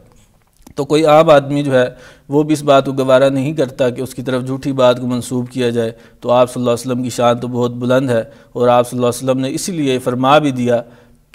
तो कोई आम आदमी जो है वो भी इस बात को गवारा नहीं करता कि उसकी तरफ झूठी बात को मंसूब किया जाए तो आप सल्लल्लाहु अलैहि वसल्लम की शान तो बहुत बुलंद है और आप सल्लल्लाहु अलैहि वसल्लम ने इसीलिए फरमा भी दिया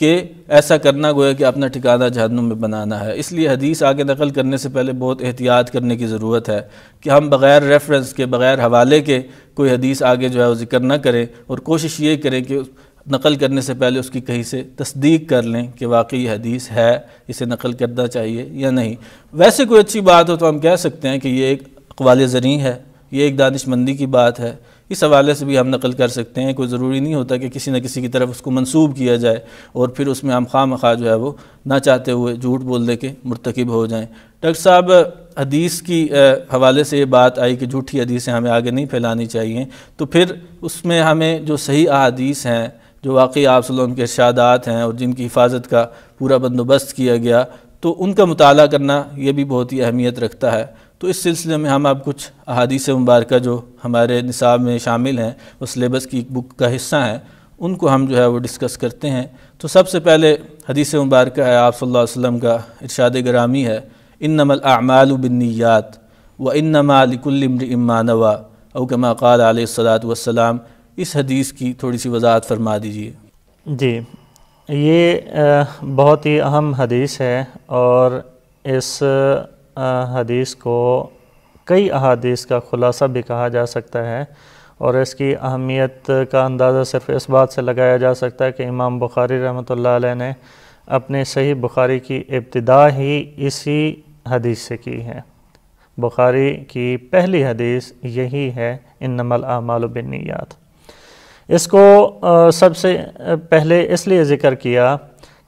कि ऐसा करना गोया कि अपना ठिकाना जहनुम में बनाना है इसलिए हदीस आगे नकल करने से पहले बहुत एहतियात करने की ज़रूरत है कि हम बग़ैर रेफरेंस के बग़ैर हवाले के कोई हदीस आगे जो है वो जिक्र ना करें और कोशिश ये करें कि नकल करने से पहले उसकी कहीं से तस्दीक कर लें कि वाकई हदीस है इसे नकल करना चाहिए या नहीं वैसे कोई अच्छी बात हो तो हम कह सकते हैं कि ये एक अकवाल ज़रिए है ये एक दानिशमंदी की बात है इस हवाले से भी हम नकल कर सकते हैं कोई ज़रूरी नहीं होता कि किसी न किसी की तरफ उसको मनसूब किया जाए और फिर उसमें हम खाम खा जो है वो ना चाहते हुए झूठ बोलने के मरतकब हो जाएँ डॉक्टर साहब हदीस की हवाले से ये बात आई कि झूठी हदीसें हमें आगे नहीं फैलानी चाहिए तो फिर उसमें हमें जो सही अदीस हैं जो वाकई आप वसल्लम के इर्शादात हैं और जिनकी हिफाजत का पूरा बंदोबस्त किया गया तो उनका मताल करना ये भी बहुत ही अहमियत रखता है तो इस सिलसिले में हम आप कुछ अहादीस मुबारक जो हमारे निसाब में शामिल हैं वो सलेबस की बुक का हिस्सा हैं उनको हम जो है वो डिस्कस करते हैं तो सबसे पहले हदीस मुबारक है आप सल्लल्लाहु अलैहि वसल्लम का इरशाद ग्रामी है इन नमल आमाल बिन्नीयात व इन नमालिकुल्मर इमानवा अकमा कल सलात वसलाम इस हदीस की थोड़ी सी वजाहत फरमा दीजिए जी ये बहुत ही अहम हदीस है और इस हदीस को कई अहादीस का ख़ुलासा भी कहा जा सकता है और इसकी अहमियत का अंदाज़ा सिर्फ इस बात से लगाया जा सकता है कि इमाम बुखारी रहमत ने अपने सही बुखारी की इब्तदा ही इसी हदीस से की है बुखारी की पहली हदीस यही है इन नमल आमाल इसको सबसे पहले इसलिए ज़िक्र किया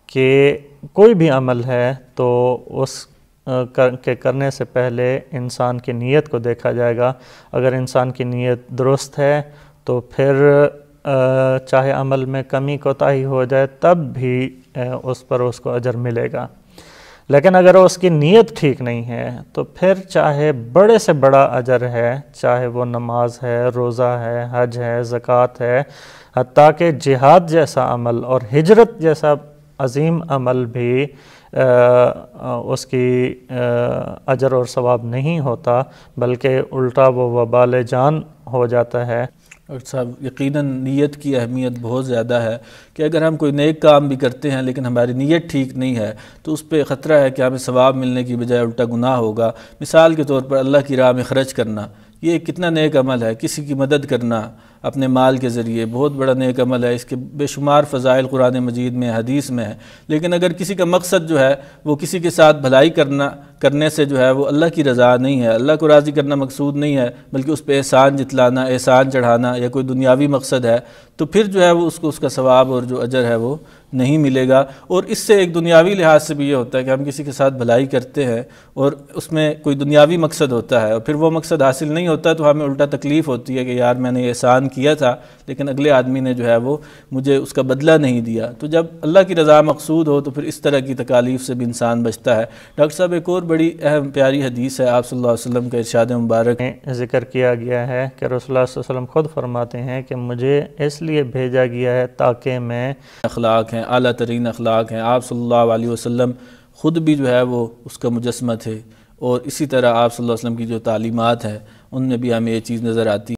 कि कोई भी अमल है तो उस कर, के करने से पहले इंसान की नीयत को देखा जाएगा अगर इंसान की नीयत दुरुस्त है तो फिर चाहे अमल में कमी कोताही हो जाए तब भी उस पर उसको अजर मिलेगा लेकिन अगर उसकी नीयत ठीक नहीं है तो फिर चाहे बड़े से बड़ा अजर है चाहे वो नमाज है रोज़ा है हज है ज़क़़त है हती कि जिहाद जैसा अमल और हिजरत जैसा अजीम अमल भी आ, उसकी अजर और सवाब नहीं होता बल्कि उल्टा वो वबाल जान हो जाता है डॉक्टर साहब यकीनन नीयत की अहमियत बहुत ज़्यादा है कि अगर हम कोई नेक काम भी करते हैं लेकिन हमारी नीयत ठीक नहीं है तो उस पर ख़तरा है कि हमें सवाब मिलने की बजाय उल्टा गुनाह होगा मिसाल के तौर पर अल्लाह की राह में खर्च करना ये कितना नेक अमल है किसी की मदद करना अपने माल के ज़रिए बहुत बड़ा नेक अमल है इसके बेशुमार फ़ज़ाइल कुरान मजीद में हदीस में है लेकिन अगर किसी का मकसद जो है वो किसी के साथ भलाई करना करने से जो है वो अल्लाह की रज़ा नहीं है अल्लाह को राज़ी करना मकसूद नहीं है बल्कि उस पर एहसान जितलाना एहसान चढ़ाना या कोई दुनियावी मकसद है तो फिर जो है वो उसको उसका सवाब और जो अजर है वो नहीं मिलेगा और इससे एक दुनियावी लिहाज से भी ये होता है कि हम किसी के साथ भलाई करते हैं और उसमें कोई दुनियावी मकसद होता है और फिर वो मकसद हासिल नहीं होता तो हमें उल्टा तकलीफ़ होती है कि यार मैंने एहसान किया था लेकिन अगले आदमी ने जो है वो मुझे उसका बदला नहीं दिया तो जब अल्लाह की रज़ा मकसूद हो तो फिर इस तरह की तकालीफ से भी इंसान बचता है डॉक्टर साहब एक और बड़ी अहम प्यारी हदीस है आप सल्लल्लाहु अलैहि वसल्लम इरशाद मुबारक में ज़िक्र किया गया है कि रसोल्ला ख़ुद फरमाते हैं कि मुझे इसलिए भेजा गया है ताकि मैं अखलाक हैं अली तरीन अखलाक हैं आप सल्ला वसम ख़ुद भी जो है वो उसका मुजस्मत है और इसी तरह आप सल्लल्लाहु अलैहि वसल्लम की जो तालीमत हैं उनमें भी हमें ये चीज़ नज़र आती